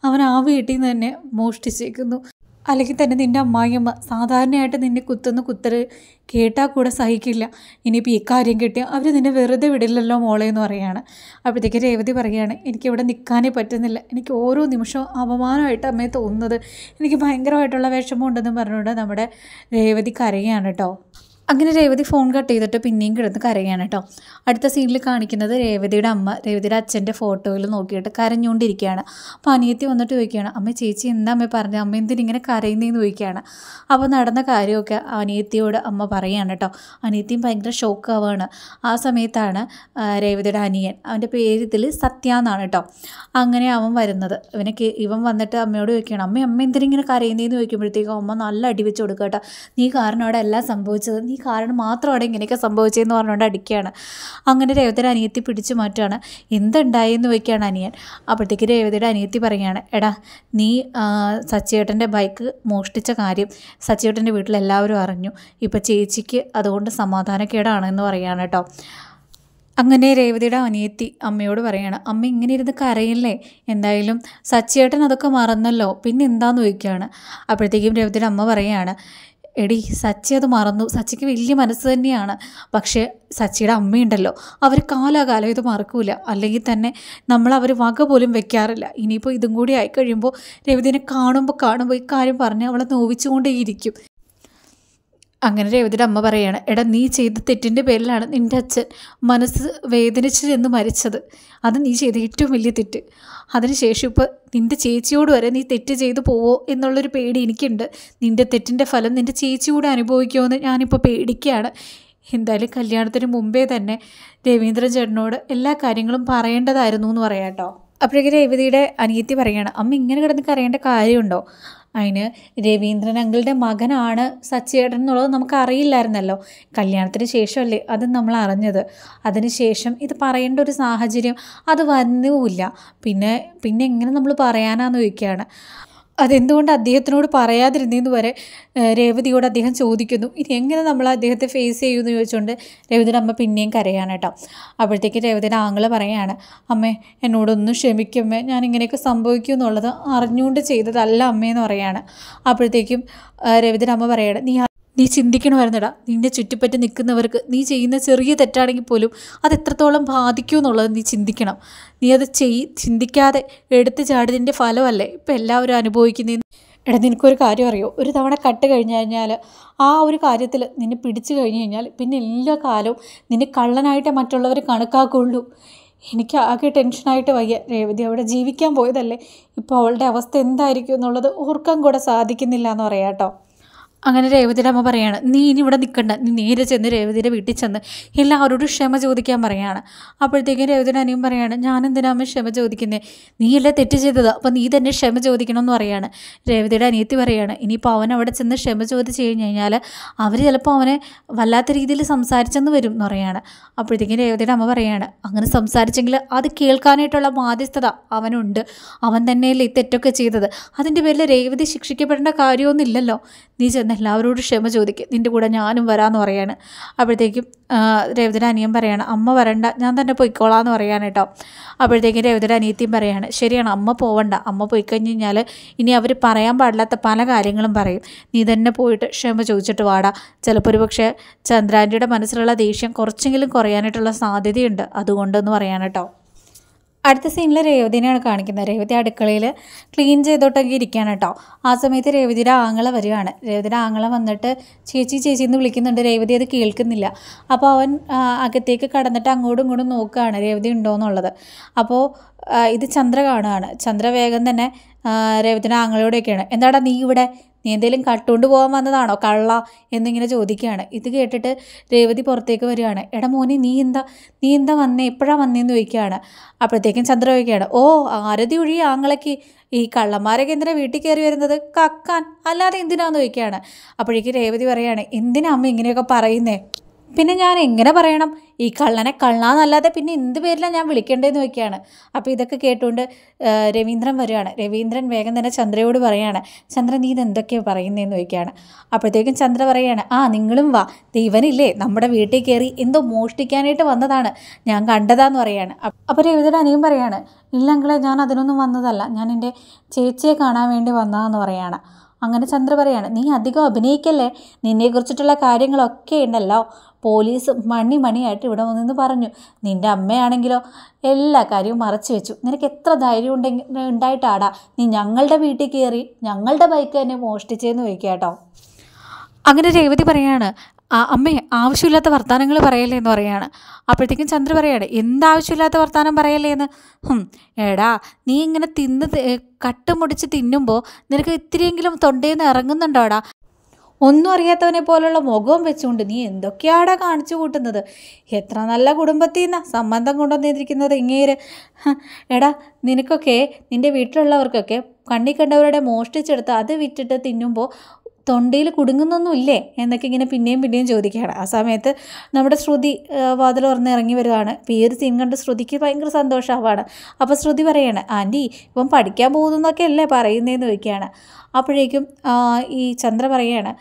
അവൻ ആ വീട്ടിൽ നിന്ന് തന്നെ മോഷ്ടിച്ചേക്കുന്നു അല്ലെങ്കിൽ തന്നെ നിൻ്റെ അമ്മായിയമ്മ സാധാരണയായിട്ട് നിന്നെ കുത്തുന്ന കുത്തര് കേട്ടാൽ കൂടെ സഹിക്കില്ല ഇനിയിപ്പോൾ ഈ കാര്യം കിട്ടി അവർ നിന്നെ വെറുതെ വിടില്ലല്ലോ മോളെ എന്ന് പറയുകയാണ് അപ്പോഴത്തേക്ക് രേവതി പറയുകയാണ് എനിക്കിവിടെ നിൽക്കാനേ പറ്റുന്നില്ല എനിക്ക് ഓരോ നിമിഷവും അപമാനമായിട്ട് അമ്മയെ തോന്നുന്നത് എനിക്ക് ഭയങ്കരമായിട്ടുള്ള ഉണ്ടെന്ന് പറഞ്ഞുകൊണ്ട് നമ്മുടെ രേവതി കരയാണ് കേട്ടോ അങ്ങനെ രേവതി ഫോൺ കട്ട് ചെയ്തിട്ട് പിന്നെയും കിടന്ന് കരയാണ് കേട്ടോ അടുത്ത സീനിൽ കാണിക്കുന്നത് രേവതിയുടെ അമ്മ രേവതിയുടെ അച്ഛൻ്റെ ഫോട്ടോയിൽ നോക്കിയിട്ട് കരഞ്ഞുകൊണ്ടിരിക്കുകയാണ് അപ്പോൾ അനിയത്തി വന്നിട്ട് ചോദിക്കുകയാണ് അമ്മ ചേച്ചി എന്താ അമ്മ പറഞ്ഞത് അമ്മ എന്തിനിങ്ങനെ കരയുന്നതെന്ന് ചോദിക്കുകയാണ് അപ്പോൾ നടന്ന കാര്യമൊക്കെ അനിയത്തിയോട് അമ്മ പറയുകയാണ് കേട്ടോ അനിയത്തിയും ഭയങ്കര ഷോക്ക് ആവുകയാണ് ആ സമയത്താണ് രേവതിയുടെ അനിയൻ അവൻ്റെ പേര് സത്യ എന്നാണ് കേട്ടോ അങ്ങനെ അവൻ വരുന്നത് ഇവനെ ഇവൻ വന്നിട്ട് അമ്മയോട് ചോദിക്കുകയാണ് അമ്മ അമ്മ എന്തിനിങ്ങനെ കരയുന്നതെന്ന് ചോദിക്കുമ്പോഴത്തേക്കും അമ്മ നല്ല അടിവെച്ച് കൊടുക്കുക കേട്ടോ നീ കാരണം അവിടെ എല്ലാം സംഭവിച്ചത് നീ നീ കാരണം മാത്രമാണ് ഇങ്ങനെയൊക്കെ സംഭവിച്ചതെന്ന് പറഞ്ഞുകൊണ്ട് അടിക്കുകയാണ് അങ്ങനെ രേവതിയുടെ അനിയത്തി പിടിച്ചു മാറ്റുകയാണ് എന്തുണ്ടായെന്ന് വയ്ക്കുകയാണ് അനിയൻ അപ്പോഴത്തേക്ക് രേവതിയുടെ അനിയത്തി പറയുകയാണ് എടാ നീ സച്ചേട്ടൻ്റെ ബൈക്ക് മോഷ്ടിച്ച കാര്യം സച്ചേട്ടൻ്റെ വീട്ടിലെല്ലാവരും അറിഞ്ഞു ഇപ്പം ചേച്ചിക്ക് അതുകൊണ്ട് സമാധാനക്കേടാണ് എന്ന് പറയുകയാണ് കേട്ടോ അങ്ങനെ രേവതിയുടെ അനിയത്തി അമ്മയോട് പറയാണ് അമ്മ ഇങ്ങനെ ഇരുന്ന് കരയില്ലേ എന്തായാലും സച്ചിയേട്ടൻ അതൊക്കെ മറന്നല്ലോ പിന്നെ എന്താന്ന് ചോദിക്കുകയാണ് അപ്പോഴത്തേക്കും രേവതിയുടെ അമ്മ പറയുകയാണ് എടി സച്ചി അത് മറന്നു സച്ചിക്ക് വലിയ മനസ്സ് തന്നെയാണ് പക്ഷേ സച്ചിയുടെ അമ്മയുണ്ടല്ലോ അവർ കാലാകാലം ഇത് മറക്കൂല അല്ലെങ്കിൽ തന്നെ നമ്മൾ അവർ വക പോലും വെക്കാറില്ല ഇനിയിപ്പോൾ ഇതും കൂടി ആയിക്കഴിയുമ്പോൾ രവിദിനെ കാണുമ്പോൾ കാണുമ്പോൾ ഈ കാര്യം പറഞ്ഞ് അവളെ നോവിച്ചുകൊണ്ടേയിരിക്കും അങ്ങനെ രേവതിയുടെ അമ്മ പറയാണ് എടാ നീ ചെയ്ത തെറ്റിൻ്റെ പേരിലാണ് നിൻ്റെ അച്ഛൻ മനസ്സ് വേദനിച്ച് ചെന്ന് മരിച്ചത് അത് നീ ചെയ്ത ഏറ്റവും വലിയ തെറ്റ് അതിനുശേഷം ഇപ്പോൾ നിൻ്റെ ചേച്ചിയോട് വരെ നീ തെറ്റ് ചെയ്തു പോവോ എന്നുള്ളൊരു പേടി എനിക്കുണ്ട് നിൻ്റെ തെറ്റിൻ്റെ ഫലം നിൻ്റെ ചേച്ചിയോട് അനുഭവിക്കുമോ എന്ന് ഞാനിപ്പോൾ പേടിക്കുകയാണ് എന്തായാലും കല്യാണത്തിന് മുമ്പേ തന്നെ രവീന്ദ്രൻ ചേട്ടനോട് എല്ലാ കാര്യങ്ങളും പറയേണ്ടതായിരുന്നു എന്ന് പറയാം കേട്ടോ അപ്പോഴേക്കും രേവതിയുടെ അനിയത്തി പറയാണ് അമ്മ ഇങ്ങനെ കിടന്ന് കരയേണ്ട കാര്യമുണ്ടോ അതിന് രവീന്ദ്രൻ അങ്കിളുടെ മകനാണ് സച്ചേട്ടൻ എന്നുള്ളത് നമുക്ക് അറിയില്ലായിരുന്നല്ലോ കല്യാണത്തിന് ശേഷമല്ലേ അത് നമ്മൾ അറിഞ്ഞത് അതിനുശേഷം ഇത് പറയേണ്ട ഒരു സാഹചര്യം അത് വന്നുമില്ല പിന്നെ പിന്നെ എങ്ങനെ നമ്മൾ പറയാനാന്ന് ചോദിക്കുകയാണ് അതെന്തുകൊണ്ട് അദ്ദേഹത്തിനോട് പറയാതിരുന്നെന്ന് വരെ രേവതിയോട് അദ്ദേഹം ചോദിക്കുന്നു ഇനി എങ്ങനെ നമ്മൾ അദ്ദേഹത്തെ ഫേസ് ചെയ്യുമെന്ന് ചോദിച്ചുകൊണ്ട് രേവതിയുടെ അമ്മ പിന്നെയും കരയാണ് കേട്ടോ അപ്പോഴത്തേക്ക് രേവതിയുടെ ആങ്ങൾ പറയുകയാണ് അമ്മേ എന്നോടൊന്നും ക്ഷമിക്കമ്മേ ഞാൻ ഇങ്ങനെയൊക്കെ സംഭവിക്കും എന്നുള്ളത് അറിഞ്ഞുകൊണ്ട് ചെയ്തതല്ല അമ്മയെന്ന് പറയുകയാണ് അപ്പോഴത്തേക്കും രേവതിയുടെ അമ്മ പറയാണ് നീ നീ ചിന്തിക്കണമായിരുന്നടാ നിന്നെ ചുറ്റിപ്പറ്റി നിൽക്കുന്നവർക്ക് നീ ചെയ്യുന്ന ചെറിയ തെറ്റാണെങ്കിൽ പോലും അത് എത്രത്തോളം ബാധിക്കൂ എന്നുള്ളത് നീ ചിന്തിക്കണം നീ അത് ചെയ് ചിന്തിക്കാതെ എടുത്തു ചാടിയതിൻ്റെ ഫലമല്ലേ ഇപ്പം എല്ലാവരും അനുഭവിക്കുന്നതെന്ന് എടാ നിനക്കൊരു കാര്യം അറിയോ ഒരു തവണ കട്ട് കഴിഞ്ഞു കഴിഞ്ഞാൽ ആ ഒരു കാര്യത്തിൽ നിന്നെ പിടിച്ചു കഴിഞ്ഞു കഴിഞ്ഞാൽ പിന്നെ എല്ലാ കാലവും നിന്നെ കള്ളനായിട്ടേ മറ്റുള്ളവർ കണക്കാക്കുള്ളൂ എനിക്ക് ആകെ ടെൻഷനായിട്ട് വയ്യ രേവതി അവിടെ ജീവിക്കാൻ പോയതല്ലേ ഇപ്പോൾ അവളുടെ അവസ്ഥ എന്തായിരിക്കും എന്നുള്ളത് ഓർക്കാൻ കൂടെ സാധിക്കുന്നില്ല എന്ന് പറയാം കേട്ടോ അങ്ങനെ രേവതിയുടെ അമ്മ പറയാണ് നീ ഇനി ഇവിടെ നിൽക്കണ്ട നീ നേരെ ചെന്ന് രേവതിയുടെ വീട്ടിൽ ചെന്ന് എല്ലാവരോടും ക്ഷമ ചോദിക്കാൻ പറയാണ് അപ്പോഴത്തേക്കും രേവതിയുടെ അനിയും പറയാണ് ഞാൻ എന്തിനാമ ക്ഷമ ചോദിക്കുന്നത് നീയല്ലേ തെറ്റ് ചെയ്തത് അപ്പോൾ നീ തന്നെ ക്ഷമ ചോദിക്കണമെന്ന് പറയാണ് രേവതിയുടെ അനിയത്തി പറയാണ് ഇനിയിപ്പോൾ അവൻ അവിടെ ചെന്ന് ക്ഷമ ചോദിച്ചു കഴിഞ്ഞ് കഴിഞ്ഞാൽ അവർ ചിലപ്പോൾ അവനെ വല്ലാത്ത രീതിയിൽ സംസാരിച്ചെന്ന് വരും എന്ന് പറയാണ് അപ്പോഴത്തേക്കും രേവതിയുടെ അമ്മ പറയാണ് അങ്ങനെ സംസാരിച്ചെങ്കിൽ അത് കേൾക്കാനായിട്ടുള്ള ബാധ്യസ്ഥത അവനുണ്ട് അവൻ തന്നെയല്ലേ ഈ തെറ്റൊക്കെ ചെയ്തത് അതിൻ്റെ പേരിൽ രേവതി ശിക്ഷിക്കപ്പെടേണ്ട കാര്യമൊന്നുമില്ലല്ലോ നീ ചെന്ന് എല്ലാവരോടും ക്ഷമ ചോദിക്കും നിൻ്റെ കൂടെ ഞാനും വരാമെന്ന് പറയാണ് അപ്പോഴത്തേക്കും രേവതിയുടെ അനിയൻ പറയാണ് അമ്മ വരണ്ട ഞാൻ തന്നെ പൊയ്ക്കോളാന്ന് പറയാണ് കേട്ടോ അപ്പോഴത്തേക്കും രേവതിയുടെ അനിയത്തിയും പറയാണ് ശരിയാണ് അമ്മ പോവണ്ട അമ്മ പോയി കഴിഞ്ഞ് കഴിഞ്ഞാൽ ഇനി അവർ പറയാൻ പാടില്ലാത്ത പല കാര്യങ്ങളും പറയും നീ തന്നെ പോയിട്ട് ക്ഷമ ചോദിച്ചിട്ട് വാടാ ചിലപ്പോൾ ഒരു പക്ഷേ ചന്ദ്രാൻ്റെ മനസ്സിലുള്ള ദേഷ്യം കുറച്ചെങ്കിലും കുറയാനായിട്ടുള്ള സാധ്യതയുണ്ട് അതുകൊണ്ടെന്ന് പറയാൻ കേട്ടോ അടുത്ത സീനിൽ രേവതിനെയാണ് കാണിക്കുന്നത് രേവതി അടുക്കളയിൽ ക്ലീൻ ചെയ്തോട്ടൊക്കെ ഇരിക്കുകയാണ് കേട്ടോ ആ സമയത്ത് രേവതിയുടെ ആങ്ങളെ വരികയാണ് രേവതിയുടെ ആങ്ങളെ വന്നിട്ട് ചേച്ചി ചേച്ചി എന്ന് വിളിക്കുന്നുണ്ട് രേവതി അത് കേൾക്കുന്നില്ല അപ്പോൾ അവൻ അകത്തേക്ക് കടന്നിട്ട് അങ്ങോട്ടും ഇങ്ങോട്ടും നോക്കുകയാണ് രേവതി ഉണ്ടോ എന്നുള്ളത് അപ്പോൾ ഇത് ചന്ദ്ര കാണുകയാണ് ചന്ദ്ര വേഗം തന്നെ രേവതിയുടെ ആങ്ങളോടെയൊക്കെയാണ് എന്താടാ നീ ഇവിടെ നീ എന്തെങ്കിലും കട്ടുകൊണ്ട് പോകാൻ വന്നതാണോ കള്ള എന്നിങ്ങനെ ചോദിക്കുകയാണ് ഇത് കേട്ടിട്ട് രേവതി പുറത്തേക്ക് വരികയാണ് എടാ മോനെ നീ എന്താ നീ എന്താ വന്നേ എപ്പോഴാണ് വന്നേന്ന് ചോദിക്കുകയാണ് അപ്പോഴത്തേക്കും ചന്ദ്ര ചോദിക്കുകയാണ് ഓ ആരതി ഒഴി ആങ്ങളയ്ക്ക് ഈ കള്ളന്മാരൊക്കെ എന്തിനാണ് വീട്ടിൽ കയറി വരുന്നത് കക്കാൻ അല്ലാതെ എന്തിനാന്ന് ചോദിക്കുകയാണ് അപ്പോഴേക്ക് രേവതി പറയുകയാണ് എന്തിനാ അമ്മ ഇങ്ങനെയൊക്കെ പറയുന്നേ പിന്നെ ഞാൻ എങ്ങനെ പറയണം ഈ കള്ളനെ കള്ളാന്നല്ലാതെ പിന്നെ എന്ത് പേരിലാണ് ഞാൻ വിളിക്കേണ്ടതെന്ന് നോക്കിയാണ് അപ്പോൾ ഇതൊക്കെ കേട്ടുകൊണ്ട് രവീന്ദ്രൻ വരികയാണ് രവീന്ദ്രൻ വേഗം തന്നെ ചന്ദ്രയോട് പറയുകയാണ് ചന്ദ്രൻ നീ ഇതെന്തൊക്കെയാണ് പറയുന്നതെന്ന് നോക്കിയാണ് അപ്പോഴത്തേക്കും ചന്ദ്ര പറയുകയാണ് ആ നിങ്ങളും വാ ദൈവനില്ലേ നമ്മുടെ വീട്ടിൽ കയറി എന്തോ മോഷ്ടിക്കാനായിട്ട് വന്നതാണ് ഞാൻ കണ്ടതാന്ന് പറയുകയാണ് അപ്പോൾ രവീന്ദ്രൻ അനിയും പറയുകയാണ് ഇല്ല ഞാൻ അതിനൊന്നും വന്നതല്ല ഞാൻ എൻ്റെ ചേച്ചിയെ കാണാൻ വേണ്ടി വന്നതാന്ന് പറയുകയാണ് അങ്ങനെ ചന്ദ്ര പറയാണ് നീ അധികം അഭിനയിക്കല്ലേ നിന്നെക്കുറിച്ചിട്ടുള്ള കാര്യങ്ങളൊക്കെ ഉണ്ടല്ലോ പോലീസ് മണി മണിയായിട്ട് ഇവിടെ വന്നെന്ന് പറഞ്ഞു നിൻ്റെ അമ്മയാണെങ്കിലോ എല്ലാ കാര്യവും മറച്ചു വെച്ചു നിനക്ക് എത്ര ധൈര്യം ഉണ്ടെങ്കിൽ ഉണ്ടായിട്ടാടാ നീ ഞങ്ങളുടെ വീട്ടിൽ കയറി ഞങ്ങളുടെ ബൈക്ക് തന്നെ മോഷ്ടിച്ചേന്ന് ചോദിക്കുക കേട്ടോ അങ്ങനെ രേവതി പറയാണ് അമ്മേ ആവശ്യമില്ലാത്ത വർത്തമാനങ്ങൾ പറയല്ലേ എന്ന് പറയാണ് അപ്പോഴത്തേക്കും ചന്ദ്ര പറയാണ് എന്താവശ്യമില്ലാത്ത വർത്തമാനം പറയല്ലേ എന്ന് എടാ നീ ഇങ്ങനെ തിന്ന് കട്ടുമുടിച്ച് തിന്നുമ്പോൾ നിനക്ക് ഇത്തിരിയെങ്കിലും തൊണ്ടയിൽ നിന്ന് ഇറങ്ങുന്നുണ്ടോടാ ഒന്നും അറിയാത്തവനെ പോലുള്ള മുഖവും വെച്ചുകൊണ്ട് നീ എന്തൊക്കെയാടാ കാണിച്ചു കൂട്ടുന്നത് എത്ര നല്ല കുടുംബത്തിൽ നിന്നാണ് സംബന്ധം കൊണ്ടുവന്നിരിക്കുന്നത് ഇങ്ങേര് എടാ നിനക്കൊക്കെ നിൻ്റെ വീട്ടിലുള്ളവർക്കൊക്കെ കണ്ണി കണ്ടവരുടെ മോഷ്ടിച്ചെടുത്ത് അത് വിറ്റിട്ട് തിന്നുമ്പോൾ തൊണ്ടയിൽ കുടുങ്ങുന്നൊന്നുമില്ലേ എന്നൊക്കെ ഇങ്ങനെ പിന്നെയും പിന്നെയും ചോദിക്കുകയാണ് ആ സമയത്ത് നമ്മുടെ ശ്രുതി വാതിൽ തുറന്ന് ഇറങ്ങി വരികയാണ് ഈ ഒരു സീൻ കണ്ട് ശ്രുതിക്ക് ഭയങ്കര സന്തോഷമാവാണ് അപ്പോൾ ശ്രുതി പറയാണ് ആൻറ്റി ഇപ്പം പഠിക്കാൻ പോകുന്നതൊക്കെ അല്ലേ പറയുന്നതെന്ന് ചോദിക്കുകയാണ് അപ്പോഴേക്കും ഈ ചന്ദ്ര പറയാണ്